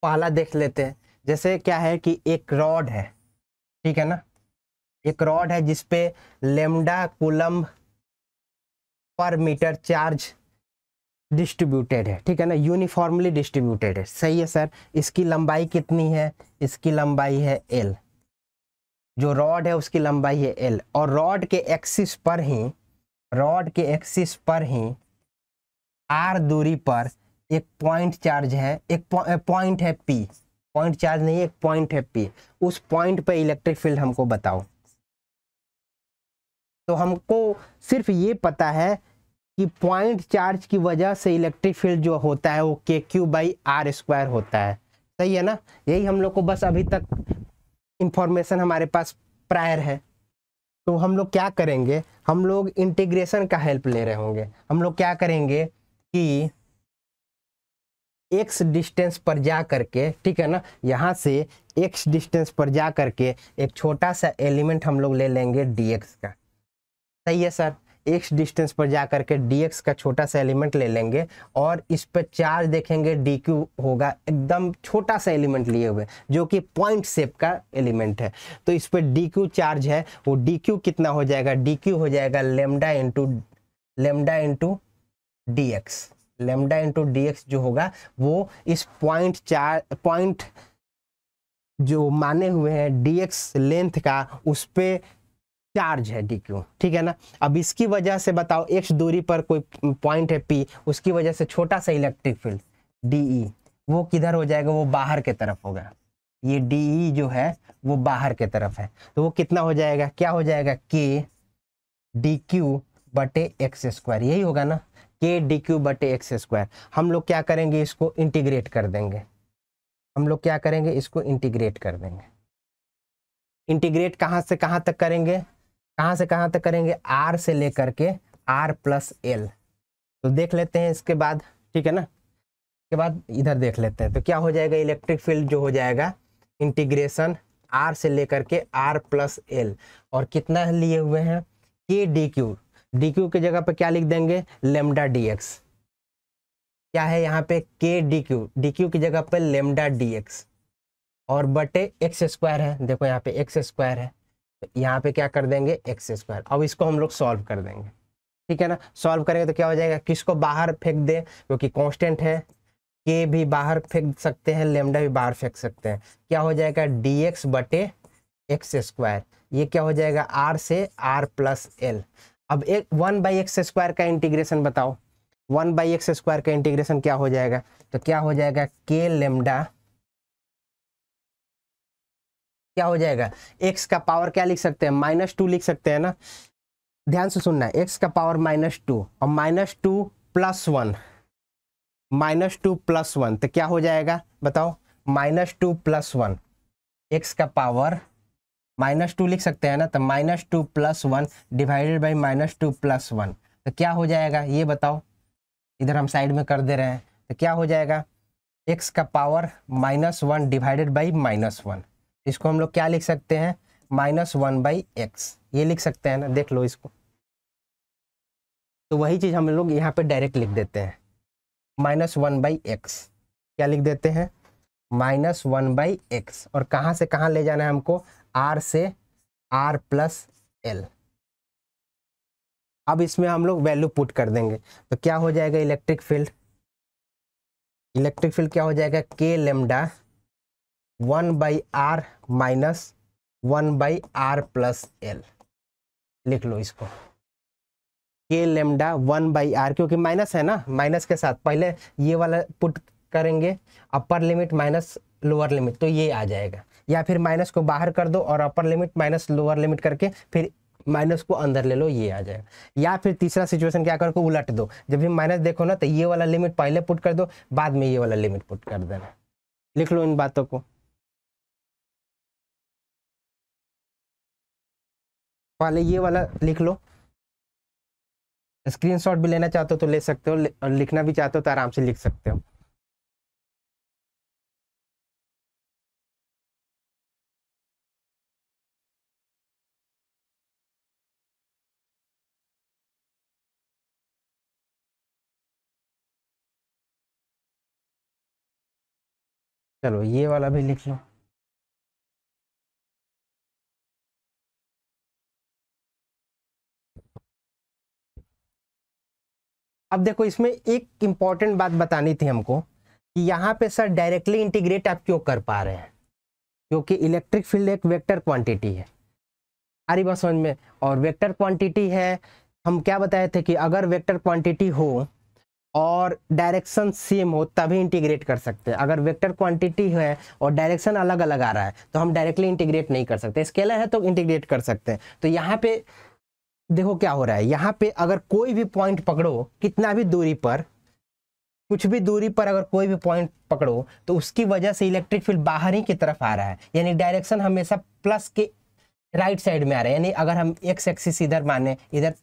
पहला देख लेते हैं जैसे क्या है कि एक रॉड है ठीक है ना एक रॉड है जिसपे lambda coulomb per metre charge distributed है ठीक है ना यूनिफॉर्मली डिस्ट्रीब्यूटेड है सही है सर इसकी लंबाई कितनी है इसकी लंबाई है एल जो रॉड है उसकी लंबाई है एल और रॉड के एक्सिस पर ही रॉड के एक्सिस पर ही आर दूरी पर एक पॉइंट चार्ज है एक पॉइंट है पी पॉइंट चार्ज नहीं एक पॉइंट है पी उस पॉइंट पर इलेक्ट्रिक फील्ड हमको बताओ तो हमको सिर्फ ये पता है कि पॉइंट चार्ज की वजह से इलेक्ट्रिक फील्ड जो होता है वो के क्यू बाई आर स्क्वायर होता है सही है ना यही हम लोग को बस अभी तक इंफॉर्मेशन हमारे पास प्रायर है तो हम लोग क्या करेंगे हम लोग इंटीग्रेशन का हेल्प ले रहे होंगे हम लोग क्या करेंगे कि एक्स डिस्टेंस पर जा करके ठीक है ना यहाँ से एक्स डिस्टेंस पर जा करके एक छोटा सा एलिमेंट हम लोग ले लेंगे डी का सही है सर एक्स डिस्टेंस पर जा करके डी का छोटा सा एलिमेंट ले लेंगे और इस पर चार्ज देखेंगे डी क्यू होगा एकदम छोटा सा एलिमेंट लिए हुए जो कि पॉइंट सेप का एलिमेंट है तो इस पर डी क्यू चार्ज है वो डी क्यू कितना हो जाएगा डी क्यू हो जाएगा lambda into lambda into d x lambda into d x जो होगा वो इस पॉइंट चार पॉइंट जो माने हुए हैं डी एक्स लेंथ का उस पर चार्ज है डी क्यू ठीक है ना अब इसकी वजह से बताओ एक्स दूरी पर कोई पॉइंट है पी उसकी वजह से छोटा सा इलेक्ट्रिक फील्ड डी ई वो किधर हो जाएगा वो बाहर के तरफ होगा ये डी ई e जो है वो बाहर के तरफ है तो वो कितना हो जाएगा क्या हो जाएगा के डी क्यू बटे एक्स स्क्वायर यही होगा ना के डी क्यू बटे एक्स स्क्वायर हम लोग क्या करेंगे इसको इंटीग्रेट कर देंगे हम लोग क्या करेंगे इसको इंटीग्रेट कर देंगे इंटीग्रेट कहाँ से कहाँ तक करेंगे कहाँ से कहाँ तक करेंगे आर से लेकर के आर प्लस एल तो देख लेते हैं इसके बाद ठीक है ना इसके बाद इधर देख लेते हैं तो क्या हो जाएगा इलेक्ट्रिक फील्ड जो हो जाएगा इंटीग्रेशन आर से लेकर के आर प्लस एल और कितना लिए हुए हैं के डी क्यू डी क्यू की जगह पर क्या लिख देंगे लेमडा डी एक्स क्या है यहाँ पे के डी क्यू डी क्यू की जगह पर लेमडा डी एक्स और बटे एक्स स्क्वायर है देखो यहाँ पे एक्स स्क्वायर है तो यहाँ पे क्या कर देंगे एक्स स्क्वायर अब इसको हम लोग सॉल्व कर देंगे ठीक है ना सॉल्व करेंगे तो क्या हो जाएगा किसको बाहर फेंक दें क्योंकि कॉन्स्टेंट है के भी बाहर फेंक सकते हैं लेमडा भी बाहर फेंक सकते हैं क्या हो जाएगा डी एक्स बटे एक्स स्क्वायर ये क्या हो जाएगा आर से आर प्लस एल अब एक वन बाई एक्स स्क्वायर का इंटीग्रेशन बताओ वन बाई एक्स स्क्वायर का इंटीग्रेशन क्या हो जाएगा तो क्या हो जाएगा के लेमडा क्या हो जाएगा एक्स का पावर क्या लिख सकते हैं माइनस टू लिख सकते हैं ना ध्यान से सुनना है एक्स का पावर माइनस टू और minus two plus one minus two plus one तो क्या हो जाएगा बताओ minus two plus one x का पावर माइनस टू लिख सकते हैं ना तो minus two plus one divided by minus two plus one तो क्या हो जाएगा ये बताओ इधर हम साइड में कर दे रहे हैं तो क्या हो जाएगा एक्स का power minus one divided by minus one इसको हम लोग क्या लिख सकते हैं माइनस वन बाई एक्स ये लिख सकते हैं ना देख लो इसको तो वही चीज़ हम लोग यहाँ पे डायरेक्ट लिख देते हैं माइनस वन बाई एक्स क्या लिख देते हैं माइनस वन बाई एक्स और कहाँ से कहाँ ले जाना है हमको आर से आर प्लस एल अब इसमें हम लोग वैल्यू पुट कर देंगे तो क्या हो जाएगा इलेक्ट्रिक फील्ड इलेक्ट्रिक फील्ड क्या हो जाएगा के lambda one by r minus one by r plus L लिख लो इसको k lambda one by r क्योंकि माइनस है ना माइनस के साथ पहले ये वाला पुट करेंगे upper limit minus lower limit तो ये आ जाएगा या फिर माइनस को बाहर कर दो और upper limit minus lower limit करके फिर माइनस को अंदर ले लो ये आ जाएगा या फिर तीसरा सिचुएशन क्या करो उलट दो जब भी माइनस देखो ना तो ये वाला लिमिट पहले पुट कर दो बाद में ये वाला लिमिट पुट कर देना लिख लो इन बातों को पहले ये वाला लिख लो स्क्रीनशॉट भी लेना चाहते हो तो ले सकते हो और लिखना भी चाहते हो तो आराम से लिख सकते हो चलो ये वाला भी लिख लो अब देखो इसमें एक इंपॉर्टेंट बात बतानी थी हमको कि यहाँ पे सर डायरेक्टली इंटीग्रेट आप क्यों कर पा रहे हैं क्योंकि इलेक्ट्रिक फील्ड एक वेक्टर क्वांटिटी है आ रही बात समझ में और वेक्टर क्वांटिटी है हम क्या बताए थे कि अगर वेक्टर क्वांटिटी हो और डायरेक्शन सेम हो तभी इंटीग्रेट कर सकते हैं अगर वेक्टर क्वांटिटी है और डायरेक्शन अलग अलग आ रहा है तो हम डायरेक्टली इंटीग्रेट नहीं कर सकते स्केलर है तो इंटीग्रेट कर सकते हैं तो यहाँ पे देखो क्या हो रहा है यहाँ पे अगर कोई भी पॉइंट पकड़ो कितना भी दूरी पर कुछ भी दूरी पर अगर कोई भी पॉइंट पकड़ो तो उसकी वजह से इलेक्ट्रिक फील्ड बाहर ही की तरफ आ रहा है यानी डायरेक्शन हमेशा प्लस के राइट साइड में आ रहा है यानी अगर हम एक्स एक्सिस इधर माने इधर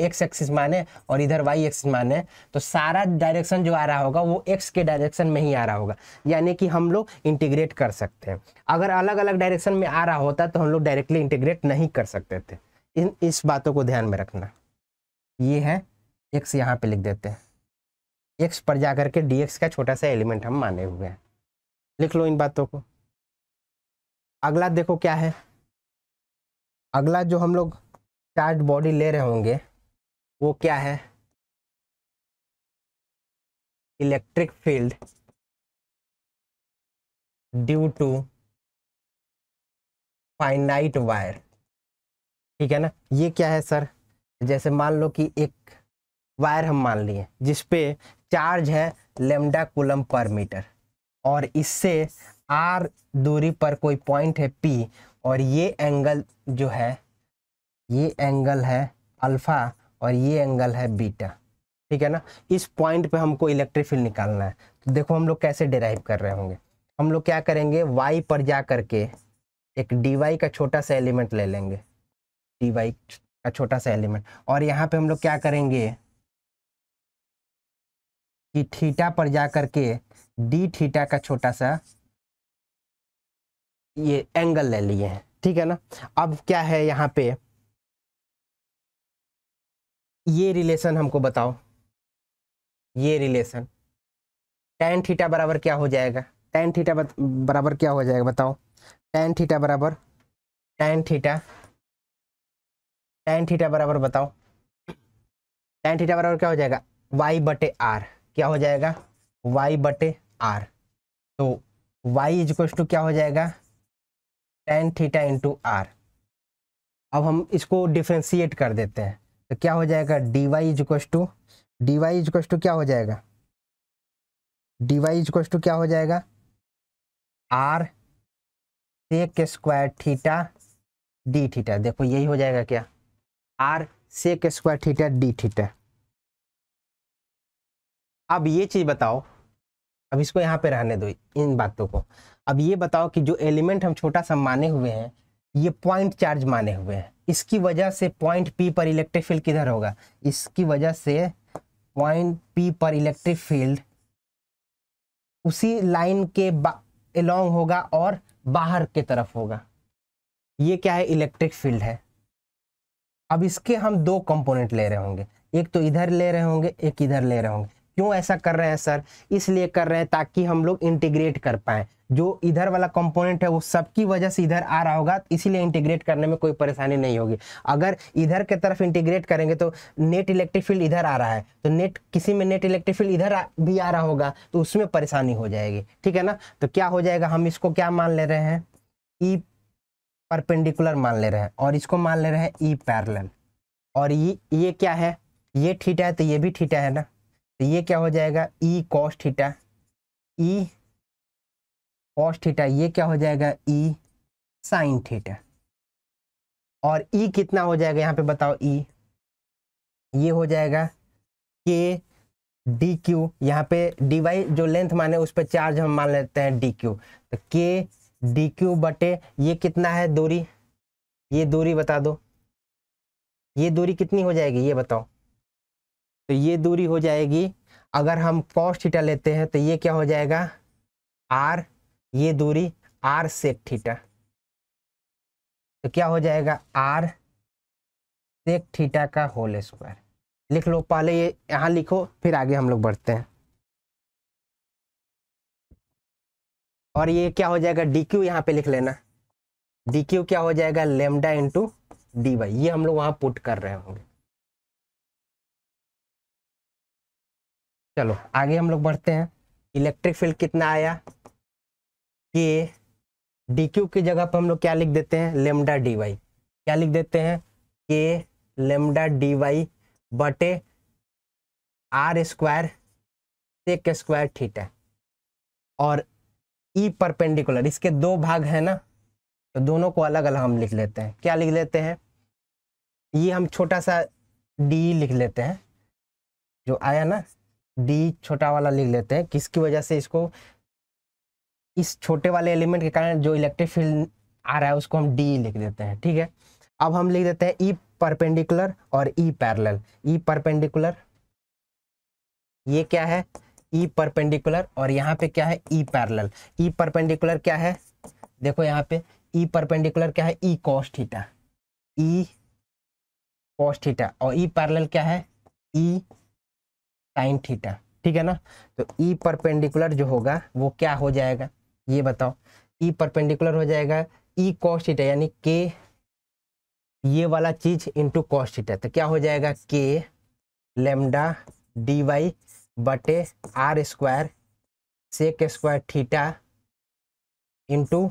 एक्स एक्सिस माने और इधर वाई एक्सिस माने तो सारा डायरेक्शन जो आ रहा होगा वो एक्स के डायरेक्शन में ही आ रहा होगा यानी कि हम लोग इंटीग्रेट कर सकते हैं अगर अलग अलग डायरेक्शन में आ रहा होता तो हम लोग डायरेक्टली इंटीग्रेट नहीं कर सकते थे इन इस बातों को ध्यान में रखना ये है एक्स यहाँ पे लिख देते हैं एक्स पर जा करके डी एक्स का छोटा सा एलिमेंट हम माने हुए हैं लिख लो इन बातों को अगला देखो क्या है अगला जो हम लोग चार्ज बॉडी ले रहे होंगे वो क्या है electric field due to finite wire ठीक है ना ये क्या है सर जैसे मान लो कि एक वायर हम मान लिए जिसपे चार्ज है लेमडा कुलम पर मीटर और इससे आर दूरी पर कोई पॉइंट है पी और ये एंगल जो है ये एंगल है अल्फा और ये एंगल है बीटा ठीक है ना इस पॉइंट पे हमको इलेक्ट्रिक फील्ड निकालना है तो देखो हम लोग कैसे डिराइव कर रहे होंगे हम लोग क्या करेंगे वाई पर जा करके एक डी वाई का छोटा सा एलिमेंट ले लेंगे डी वाई का छोटा सा एलिमेंट और यहाँ पे हम लोग क्या करेंगे कि थीटा पर जा करके डी थीटा का छोटा सा ये एंगल ले लिए हैं ठीक है ना अब क्या है यहाँ पे ये रिलेशन हमको बताओ ये रिलेशन टेन थीटा बराबर क्या हो जाएगा टेन थीटा बराबर क्या हो जाएगा बताओ टेन थीटा बराबर टेन थीटा टेन थीटा बराबर बताओ टेन थीटा बराबर क्या हो जाएगा वाई बटे आर क्या हो जाएगा वाई बटे आर तो वाई इजक्वल टू क्या हो जाएगा टेन थीटा इंटू आर अब हम इसको डिफ्रेंशिएट कर देते हैं तो क्या हो जाएगा d y is equal to d y is equal to क्या हो जाएगा डी वाई इजक्वल टू क्या हो जाएगा r sec square theta D theta देखो यही हो जाएगा क्या r sec square theta D theta अब ये चीज बताओ अब इसको यहाँ पे रहने दो इन बातों को अब ये बताओ कि जो एलिमेंट हम छोटा सा माने हुए हैं ये पॉइंट चार्ज माने हुए हैं इसकी वजह से पॉइंट पी पर इलेक्ट्रिक फील्ड किधर होगा इसकी वजह से पॉइंट पी पर इलेक्ट्रिक फील्ड उसी लाइन के अलोंग होगा और बाहर के तरफ होगा ये क्या है इलेक्ट्रिक फील्ड है अब इसके हम दो कंपोनेंट ले रहे होंगे एक तो इधर ले रहे होंगे एक इधर ले रहे होंगे क्यों ऐसा कर रहे हैं सर इसलिए कर रहे हैं ताकि हम लोग इंटीग्रेट कर पाए जो इधर वाला कंपोनेंट है वो सबकी वजह से इधर आ रहा होगा इसीलिए इंटीग्रेट करने में कोई परेशानी नहीं होगी अगर इधर के तरफ इंटीग्रेट करेंगे तो नेट इलेक्ट्रिक फील्ड इधर आ रहा है तो नेट किसी में नेट इलेक्ट्रिक फील्ड इधर भी आ रहा होगा तो उसमें परेशानी हो जाएगी ठीक है ना तो क्या हो जाएगा हम इसको क्या मान ले रहे हैं ई e परपेंडिकुलर मान ले रहे हैं और इसको मान ले रहे हैं ई e पैरल और ये ये क्या है ये ठीटा है तो ये भी ठीटा है ना तो ये क्या हो जाएगा E cos theta E cos theta ये क्या हो जाएगा ई साइन ठीटा और ई e कितना हो जाएगा यहाँ पे बताओ ई e। ये हो जाएगा के डी क्यू यहाँ पे डी वाई जो लेंथ माने उस पर चार्ज हम मान लेते हैं डी क्यू तो के डी क्यू बटे ये कितना है दूरी ये दूरी बता दो ये दूरी कितनी हो जाएगी ये बताओ तो ये दूरी हो जाएगी अगर हम कॉस थीटा लेते हैं तो ये क्या हो जाएगा आर ये दूरी आर सेक थीटा तो क्या हो जाएगा आर सेक थीटा का होल स्क्वायर लिख लो पहले ये यहाँ लिखो फिर आगे हम लोग बढ़ते हैं और ये क्या हो जाएगा डी क्यू यहाँ पे लिख लेना डी क्यू क्या हो जाएगा लेमडा इंटू डी वाई ये हम लोग वहां पुट कर रहे होंगे चलो आगे हम लोग बढ़ते हैं इलेक्ट्रिक फील्ड कितना आया कि डी क्यू की जगह पर हम लोग क्या लिख देते हैं लेमडा डी वाई क्या लिख देते हैं के लेमडा डी वाई बटे r square sec square theta और ई e परपेंडिकुलर इसके दो भाग है ना तो दोनों को अलग अलग हम लिख लेते हैं क्या लिख लेते हैं ये हम छोटा सा डी लिख लेते हैं जो आया ना डी छोटा वाला लिख लेते हैं किसकी वजह से इसको इस छोटे वाले एलिमेंट के कारण जो इलेक्ट्रिक फील्ड आ रहा है उसको हम डी लिख देते हैं ठीक है अब हम लिख देते हैं ई e परपेंडिकुलर और ई पैरल ई परपेंडिकुलर ये क्या है ई e परपेंडिकुलर और यहाँ पे क्या है ई पैरल ई परपेंडिकुलर क्या है देखो यहाँ पे ई e परपेंडिकुलर क्या है E cos theta E cos theta और ई e पैरल क्या है ई साइन थीटा ठीक है ना तो ई e परपेंडिकुलर जो होगा वो क्या हो जाएगा ये बताओ ई e परपेंडिकुलर हो जाएगा ई कॉस थीटा यानी के ये वाला चीज इंटू कॉस थीटा तो क्या हो जाएगा के लेमडा डी वाई बटे r square sec square theta into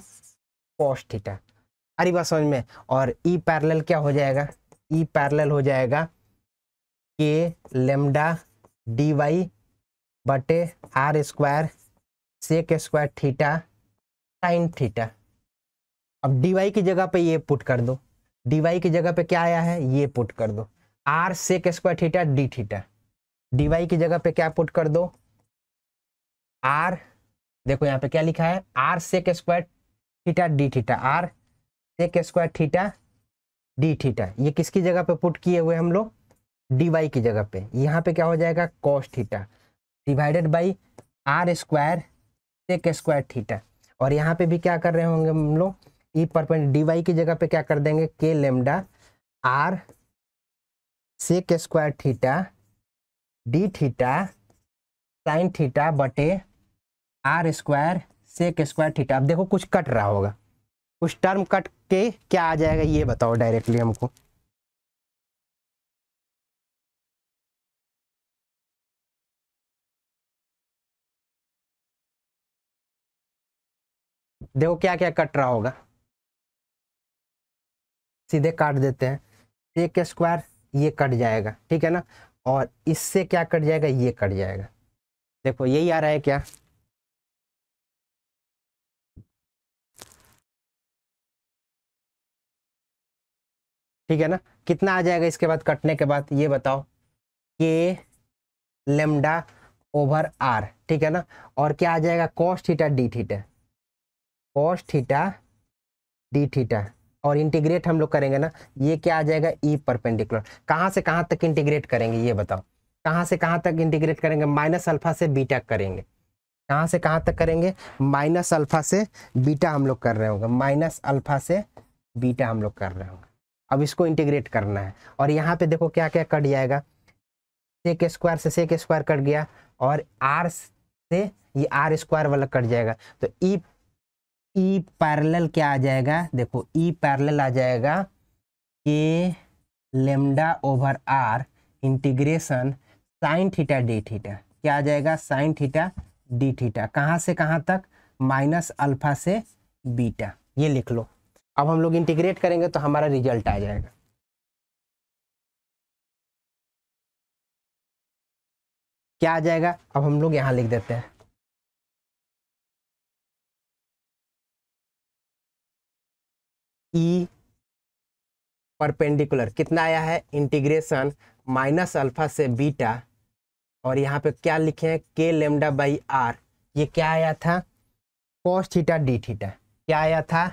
cos theta अरे बात समझ में और ई e पैरेलल क्या हो जाएगा ई e पैरेलल हो जाएगा के लेमडा डी वाई बटे r square sec square theta sine theta अब डी वाई की जगह पे ये पुट कर दो डी वाई की जगह पे क्या आया है ये पुट कर दो r sec square theta D theta d y की जगह पे क्या पुट कर दो आर देखो यहाँ पे क्या लिखा है r sec square theta D theta r sec square theta D theta ये किसकी जगह पे पुट किए हुए हम लोग डीवाई की जगह पे यहाँ पे क्या हो जाएगा cos theta divided by are square sec square theta और यहाँ पे भी क्या कर रहे होंगे हम लोग ई परपेंड डीवाई की जगह पे क्या कर देंगे k lambda r sec square theta D theta sine theta बटे r square sec square theta अब देखो कुछ कट रहा होगा कुछ टर्म कट के क्या आ जाएगा ये बताओ डायरेक्टली हमको देखो क्या क्या कट रहा होगा सीधे काट देते हैं सेक स्क्वायर ये कट जाएगा ठीक है ना और इससे क्या कट जाएगा ये कट जाएगा देखो यही आ रहा है क्या ठीक है ना कितना आ जाएगा इसके बाद कटने के बाद ये बताओ के लेमडा ओवर आर ठीक है ना और क्या आ जाएगा cos theta D theta cos theta D theta और इंटीग्रेट हम लोग करेंगे ना ये क्या आ जाएगा ई e परपेंडिकुलर कहाँ से कहाँ तक इंटीग्रेट करेंगे ये बताओ कहाँ से कहाँ तक इंटीग्रेट करेंगे माइनस अल्फा से बीटा करेंगे कहाँ से कहाँ तक करेंगे माइनस अल्फा से बीटा हम लोग कर रहे होंगे माइनस अल्फा से बीटा हम लोग कर रहे होंगे अब इसको इंटीग्रेट करना है और यहाँ पे देखो क्या क्या कट जाएगा सेक स्क्वायर से सेक स्क्वायर कट गया और आर से ये आर स्क्वायर वाला कट जाएगा तो E e E e parallel क्या आ जाएगा देखो ई e पैरेलल आ जाएगा के lambda over R integration sine theta D theta क्या आ जाएगा साइन थीटा डी थीटा कहाँ से कहाँ तक माइनस अल्फा से बीटा ये लिख लो अब हम लोग इंटीग्रेट करेंगे तो हमारा रिजल्ट आ जाएगा क्या आ जाएगा अब हम लोग यहाँ लिख देते हैं ई e परपेंडिकुलर कितना आया है इंटीग्रेशन माइनस अल्फा से बीटा और यहाँ पे क्या लिखे हैं के लेमडा बाई आर ये क्या आया था कॉस थीटा डी थीटा क्या आया था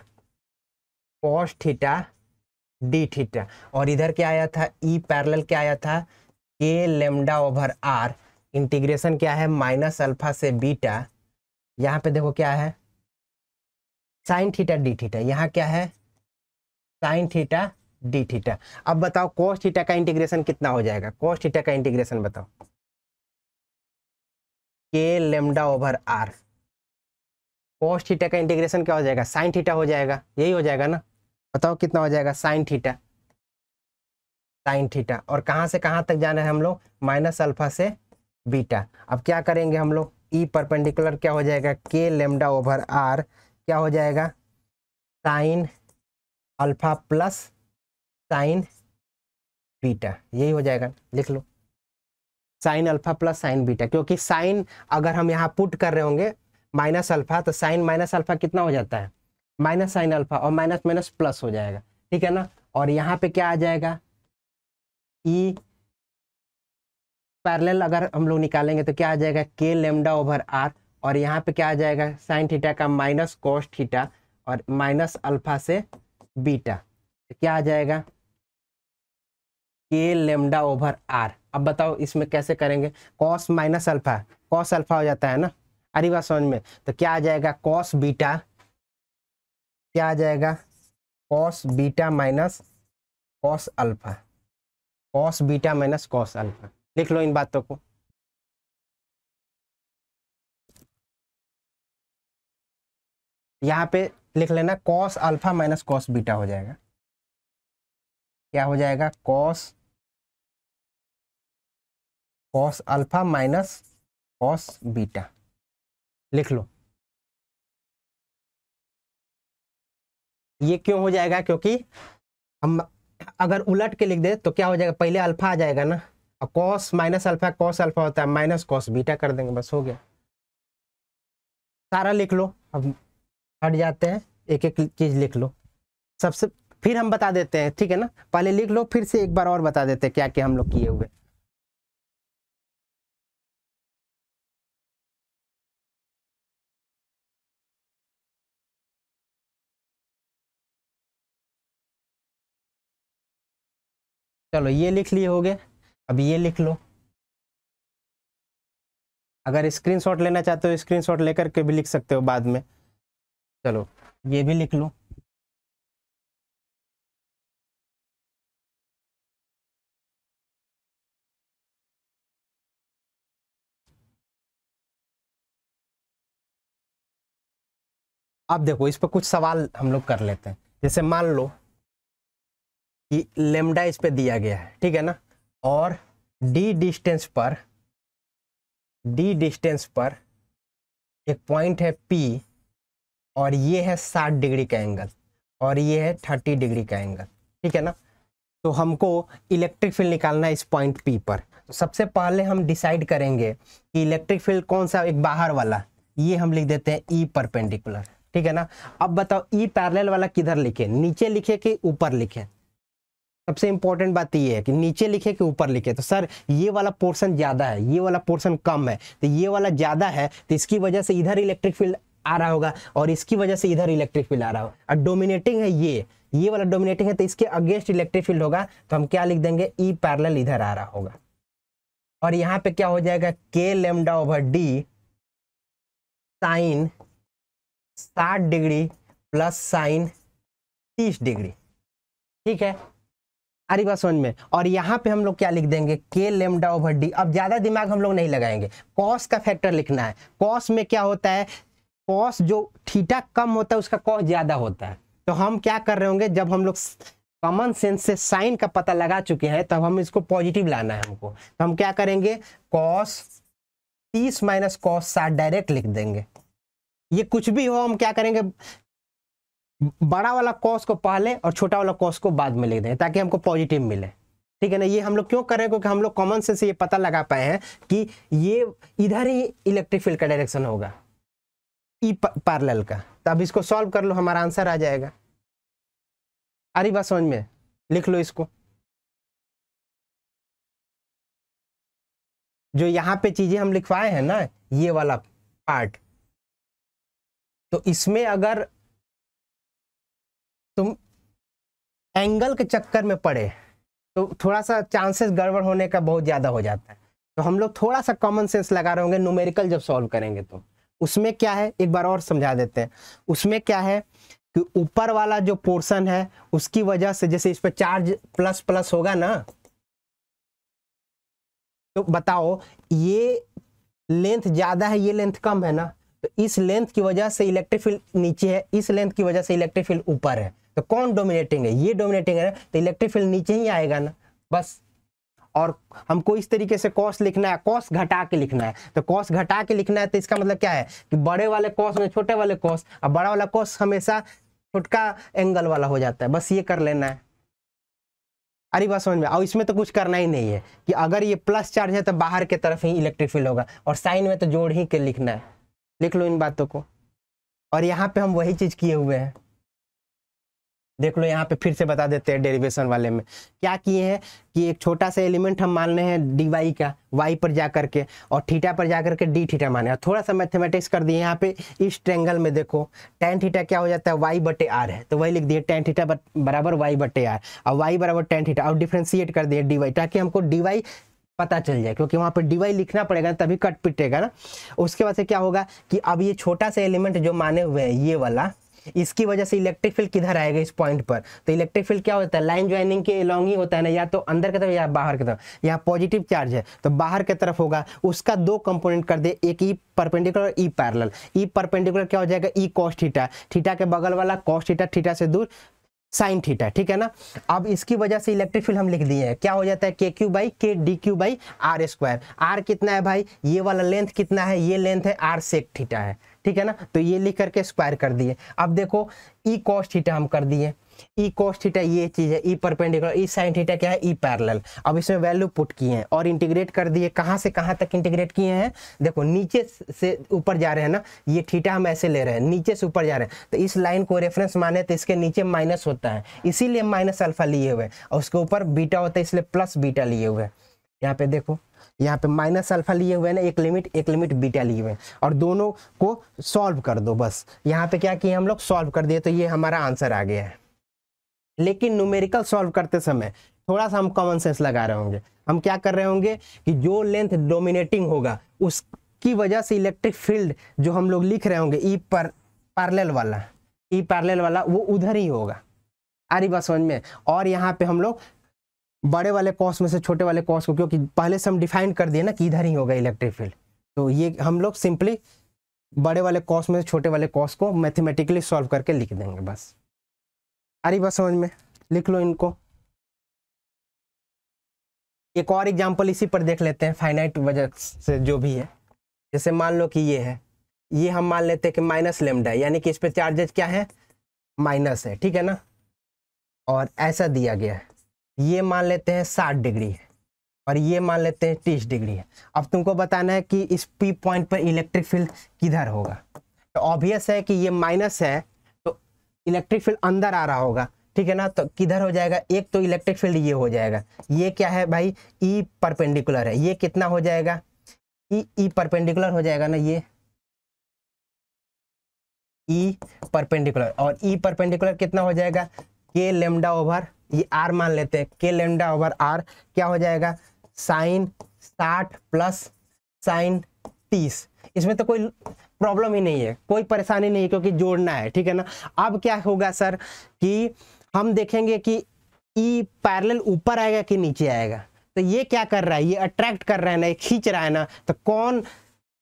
कॉस थीटा डी थीटा और इधर क्या आया था ई e पैरेलल क्या आया था के लेमडा ओवर आर इंटीग्रेशन क्या है माइनस अल्फा से बीटा यहाँ पे देखो क्या है साइन थीटा डी थीटा यहाँ क्या है साइन थीटा डी थीटा अब बताओ कोस थीटा का इंटीग्रेशन कितना हो जाएगा कोस थीटा का इंटीग्रेशन बताओ K lambda over R cos theta का इंटीग्रेशन क्या हो जाएगा साइन थीटा हो जाएगा यही हो जाएगा ना बताओ कितना हो जाएगा साइन थीटा साइन थीटा और कहाँ से कहाँ तक जाना है हम लोग माइनस अल्फा से बीटा अब क्या करेंगे हम लोग ई e परपेंडिकुलर क्या हो जाएगा के लेमडा ओवर आर क्या हो जाएगा sine alpha plus sine beta यही हो जाएगा लिख लो sine alpha plus sine beta क्योंकि साइन अगर हम यहाँ पुट कर रहे होंगे माइनस अल्फा तो साइन माइनस अल्फा कितना हो जाता है माइनस साइन अल्फा और माइनस माइनस प्लस हो जाएगा ठीक है ना और यहाँ पे क्या आ जाएगा ई e, पैरेलल अगर हम लोग निकालेंगे तो क्या आ जाएगा के लेमडा ओवर आर और यहाँ पे क्या आ जाएगा साइन थीटा का माइनस कोस थीटा और माइनस अल्फा से बीटा तो क्या आ जाएगा के लेमडा ओवर आर अब बताओ इसमें कैसे करेंगे cos minus alpha cos alpha हो जाता है ना अरे बात समझ में तो क्या आ जाएगा कॉस बीटा क्या आ जाएगा cos beta minus cos alpha cos beta minus cos alpha लिख लो इन बातों को यहाँ पे लिख लेना cos alpha minus cos beta हो जाएगा क्या हो जाएगा cos cos alpha minus cos beta लिख लो ये क्यों हो जाएगा क्योंकि हम अगर उलट के लिख दे तो क्या हो जाएगा पहले अल्फा आ जाएगा ना और cos minus alpha cos alpha होता है माइनस कॉस बीटा कर देंगे बस हो गया सारा लिख लो अब हट जाते हैं एक एक चीज लिख लो सबसे फिर हम बता देते हैं ठीक है ना पहले लिख लो फिर से एक बार और बता देते हैं क्या क्या हम लोग किए हुए चलो ये लिख लिए हो गए अब ये लिख लो अगर स्क्रीनशॉट लेना चाहते हो स्क्रीनशॉट लेकर के भी लिख सकते हो बाद में चलो ये भी लिख लो अब देखो इस पर कुछ सवाल हम लोग कर लेते हैं जैसे मान लो कि लेमडा इस पे दिया गया है ठीक है ना और डी डिस्टेंस पर डी डिस्टेंस पर एक पॉइंट है पी और ये है साठ डिग्री का एंगल और ये है थर्टी डिग्री का एंगल ठीक है ना तो हमको इलेक्ट्रिक फील्ड निकालना है इस पॉइंट पी पर तो सबसे पहले हम डिसाइड करेंगे कि इलेक्ट्रिक फील्ड कौन सा एक बाहर वाला ये हम लिख देते हैं ई e पर परपेंडिकुलर ठीक है ना अब बताओ ई पैरल पैरेलल वाला किधर लिखे नीचे लिखे कि ऊपर लिखे सबसे इंपॉर्टेंट बात ये है कि नीचे लिखे कि ऊपर लिखे तो सर ये वाला पोर्शन ज्यादा है ये वाला पोर्शन कम है तो ये वाला ज्यादा है तो इसकी वजह से इधर इलेक्ट्रिक फील्ड आ रहा होगा और इसकी वजह से इधर इलेक्ट्रिक फील्ड आ रहा होगा और डोमिनेटिंग है ये ये वाला डोमिनेटिंग है तो इसके अगेंस्ट इलेक्ट्रिक फील्ड होगा तो हम क्या लिख देंगे ई e पैरेलल इधर आ रहा होगा और यहां पे क्या हो जाएगा के लेमडा ओवर डी साइन साठ डिग्री प्लस साइन तीस डिग्री ठीक है अरे रही बात समझ में और यहां पे हम लोग क्या लिख देंगे के लेमडा ओवर डी अब ज़्यादा दिमाग हम लोग नहीं लगाएंगे कॉस का फैक्टर लिखना है कॉस में क्या होता है कॉस जो थीटा कम होता है उसका कॉस ज्यादा होता है तो हम क्या कर रहे होंगे जब हम लोग कॉमन सेंस से साइन का पता लगा चुके हैं तब तो हम इसको पॉजिटिव लाना है हमको तो हम क्या करेंगे कॉस तीस माइनस कॉस साठ डायरेक्ट लिख देंगे ये कुछ भी हो हम क्या करेंगे बड़ा वाला कॉस को पहले और छोटा वाला कॉस को बाद में लिख देंगे ताकि हमको पॉजिटिव मिले ठीक है ना ये हम लोग क्यों कर रहे हैं क्योंकि हम लोग कॉमन सेंस से ये पता लगा पाए हैं कि ये इधर ही इलेक्ट्रिक फील्ड का डायरेक्शन होगा ई पार्लल का तो अब इसको सॉल्व कर लो हमारा आंसर आ जाएगा अरे बात समझ में लिख लो इसको जो यहां पे चीजें हम लिखवाए हैं ना ये वाला पार्ट तो इसमें अगर तुम एंगल के चक्कर में पड़े तो थोड़ा सा चांसेस गड़बड़ होने का बहुत ज़्यादा हो जाता है तो हम लोग थोड़ा सा कॉमन सेंस लगा रहे होंगे न्यूमेरिकल जब सॉल्व करेंगे तो उसमें क्या है एक बार और समझा देते हैं उसमें क्या है कि ऊपर वाला जो पोर्शन है उसकी वजह से जैसे इस पर चार्ज प्लस प्लस होगा ना तो बताओ ये लेंथ ज्यादा है ये लेंथ कम है ना तो इस लेंथ की वजह से इलेक्ट्रिक फील्ड नीचे है इस लेंथ की वजह से इलेक्ट्रिक फील्ड ऊपर है तो कौन डोमिनेटिंग है ये डोमिनेटिंग है तो इलेक्ट्रिक फील्ड नीचे ही आएगा ना बस और हमको इस तरीके से कॉस लिखना है कॉस घटा के लिखना है तो कॉस घटा के लिखना है तो इसका मतलब क्या है कि बड़े वाले कॉस में छोटे वाले कॉस और बड़ा वाला कॉस हमेशा छोटका एंगल वाला हो जाता है बस ये कर लेना है अरे बात समझ में और इसमें तो कुछ करना ही नहीं है कि अगर ये प्लस चार्ज है तो बाहर के तरफ ही इलेक्ट्रिक फील्ड होगा और साइन में तो जोड़ ही के लिखना है लिख लो इन बातों को और यहाँ पे हम वही चीज़ किए हुए हैं देख लो यहाँ पे फिर से बता देते हैं डेरिवेशन वाले में क्या किए हैं कि एक छोटा सा एलिमेंट हम मान रहे हैं डी वाई का वाई पर जा करके और थीटा पर जा करके डी थीटा माने थोड़ा सा मैथमेटिक्स कर दिए यहाँ पे इस ट्रेंगल में देखो टेन थीटा क्या हो जाता है वाई बटे आर है तो वही लिख दिए टेन थीटा बराबर वाई बटे आर और वाई बराबर टेन थीटा और डिफ्रेंशिएट कर दिए डी वाई ताकि हमको डी वाई पता चल जाए क्योंकि वहाँ पर वाई लिखना पड़ेगा तभी कट पिटेगा ना उसके बाद से क्या होगा कि अब ये छोटा सा एलिमेंट जो माने हुए हैं ये वाला इसकी वजह से इलेक्ट्रिक फील्ड किधर आएगा इस पॉइंट पर तो इलेक्ट्रिक फील्ड क्या होता है लाइन ज्वाइनिंग के लॉन्ग ही होता है ना या तो अंदर की तरफ या बाहर की तरफ यहाँ पॉजिटिव चार्ज है तो बाहर की तरफ होगा उसका दो कंपोनेंट कर दे एक E perpendicular E parallel E perpendicular क्या हो जाएगा ई कॉस्ट ठीटा थीटा के बगल वाला कॉस्ट ठीटा थीटा से दूर साइन थीटा ठीक है ना अब इसकी वजह से इलेक्ट्रिक फील्ड हम लिख दिए हैं क्या हो जाता है के Q by K D Q by are square R कितना है भाई ये वाला लेंथ कितना है ये लेंथ है आर सेक थीटा है ठीक है ना तो ये लिख करके स्क्वायर कर दिए अब देखो ई कॉस थीटा हम कर दिए ई कॉस थीटा ये चीज है E perpendicular E sine theta क्या है ई e पैरेलल अब इसमें वैल्यू पुट किए हैं और इंटीग्रेट कर दिए कहाँ से कहाँ तक इंटीग्रेट किए हैं देखो नीचे से ऊपर जा रहे हैं ना ये थीटा हम ऐसे ले रहे हैं नीचे से ऊपर जा रहे हैं तो इस लाइन को रेफरेंस माने तो इसके नीचे माइनस होता है इसीलिए माइनस अल्फा लिए हुए और उसके ऊपर बीटा होता है इसलिए प्लस बीटा लिए हुए यहाँ पे देखो यहाँ पे माइनस अल्फा लिए हुए हैं ना एक लिमिट एक लिमिट बीटा लिए हुए और दोनों को सॉल्व कर दो बस यहाँ पे क्या किए हम लोग सॉल्व कर दिए तो ये हमारा आंसर आ गया है लेकिन न्यूमेरिकल सॉल्व करते समय थोड़ा सा हम कॉमन सेंस लगा रहे होंगे हम क्या कर रहे होंगे कि जो लेंथ डोमिनेटिंग होगा उसकी वजह से इलेक्ट्रिक फील्ड जो हम लोग लिख रहे होंगे ई पर पैरेलल वाला ई e पैरेलल वाला वो उधर ही होगा आ रही बात समझ में और यहाँ पे हम लोग बड़े वाले कॉस्ट में से छोटे वाले कॉस्ट को क्योंकि पहले से हम डिफाइन कर दिए ना कि इधर ही होगा इलेक्ट्रिक फील्ड तो ये हम लोग सिंपली बड़े वाले कॉस्ट में से छोटे वाले कॉस्ट को मैथमेटिकली सॉल्व करके लिख देंगे बस अरे बस समझ में लिख लो इनको एक और एग्जाम्पल इसी पर देख लेते हैं फाइनाइट वजह से जो भी है जैसे मान लो कि ये है ये हम मान लेते हैं कि माइनस लेमडा यानी कि इस पर चार्जेज क्या है माइनस है ठीक है ना और ऐसा दिया गया है ये मान लेते हैं साठ डिग्री है और ये मान लेते हैं तीस डिग्री है अब तुमको बताना है कि इस पी पॉइंट पर इलेक्ट्रिक फील्ड किधर होगा तो ऑब्वियस है कि ये माइनस है तो इलेक्ट्रिक फील्ड अंदर आ रहा होगा ठीक है ना तो किधर हो जाएगा एक तो इलेक्ट्रिक फील्ड ये हो जाएगा ये क्या है भाई ई e परपेंडिकुलर है ये कितना हो जाएगा E e, E e perpendicular हो जाएगा ना ये ई e परपेंडिकुलर और ई e परपेंडिकुलर कितना हो जाएगा के लेमडा ओवर ये आर मान लेते हैं के लेमडा ओवर आर क्या हो जाएगा साइन साठ प्लस साइन तीस इसमें तो कोई प्रॉब्लम ही नहीं है कोई परेशानी नहीं है क्योंकि जोड़ना है ठीक है ना अब क्या होगा सर कि हम देखेंगे कि ई e पैरेलल ऊपर आएगा कि नीचे आएगा तो ये क्या कर रहा है ये अट्रैक्ट कर रहा है ना ये खींच रहा है ना तो कौन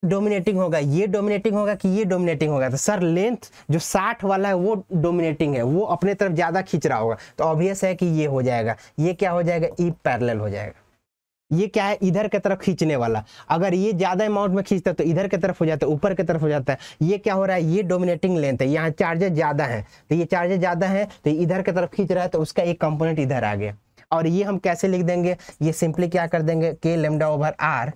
डोमिनेटिंग होगा ये डोमिनेटिंग होगा कि ये डोमिनेटिंग होगा तो सर लेंथ जो 60 वाला है वो डोमिनेटिंग है वो अपने तरफ ज़्यादा खींच रहा होगा तो ऑब्वियस है कि ये हो जाएगा ये क्या हो जाएगा ई e पैरेलल हो जाएगा ये क्या है इधर की तरफ खींचने वाला अगर ये ज़्यादा अमाउंट में खींचता है तो इधर की तरफ हो जाता है ऊपर की तरफ हो जाता है ये क्या हो रहा है ये डोमिनेटिंग लेंथ है यहाँ चार्जेस ज़्यादा है तो ये चार्जेस ज़्यादा है तो इधर की तरफ खींच रहा है तो उसका एक कंपोनेंट इधर आ गया और ये हम कैसे लिख देंगे ये सिंपली क्या कर देंगे k lambda over are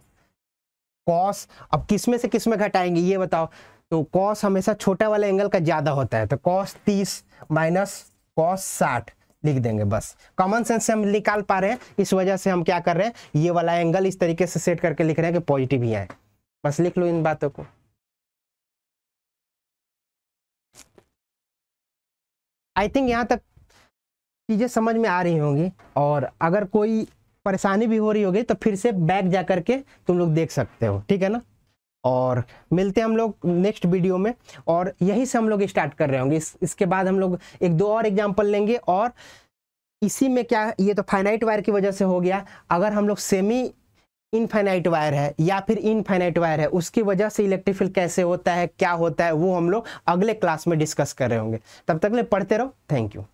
cos अब किस में से किस में घटाएंगे ये बताओ तो कॉस हमेशा छोटा वाला एंगल का ज़्यादा होता है तो कॉस तीस माइनस कॉस साठ लिख देंगे बस कॉमन सेंस से हम निकाल पा रहे हैं इस वजह से हम क्या कर रहे हैं ये वाला एंगल इस तरीके से सेट करके लिख रहे हैं कि पॉजिटिव ही आए बस लिख लो इन बातों को आई थिंक यहाँ तक चीज़ें समझ में आ रही होंगी और अगर कोई परेशानी भी हो रही होगी तो फिर से बैक जा करके तुम लोग देख सकते हो ठीक है ना और मिलते हैं हम लोग नेक्स्ट वीडियो में और यहीं से हम लोग स्टार्ट कर रहे होंगे इस, इसके बाद हम लोग एक दो और एग्जाम्पल लेंगे और इसी में क्या ये तो फाइनाइट वायर की वजह से हो गया अगर हम लोग सेमी इनफाइनाइट वायर है या फिर इनफाइनाइट वायर है उसकी वजह से इलेक्ट्रिक फील्ड कैसे होता है क्या होता है वो हम लोग अगले क्लास में डिस्कस कर रहे होंगे तब तक ले पढ़ते रहो थैंक यू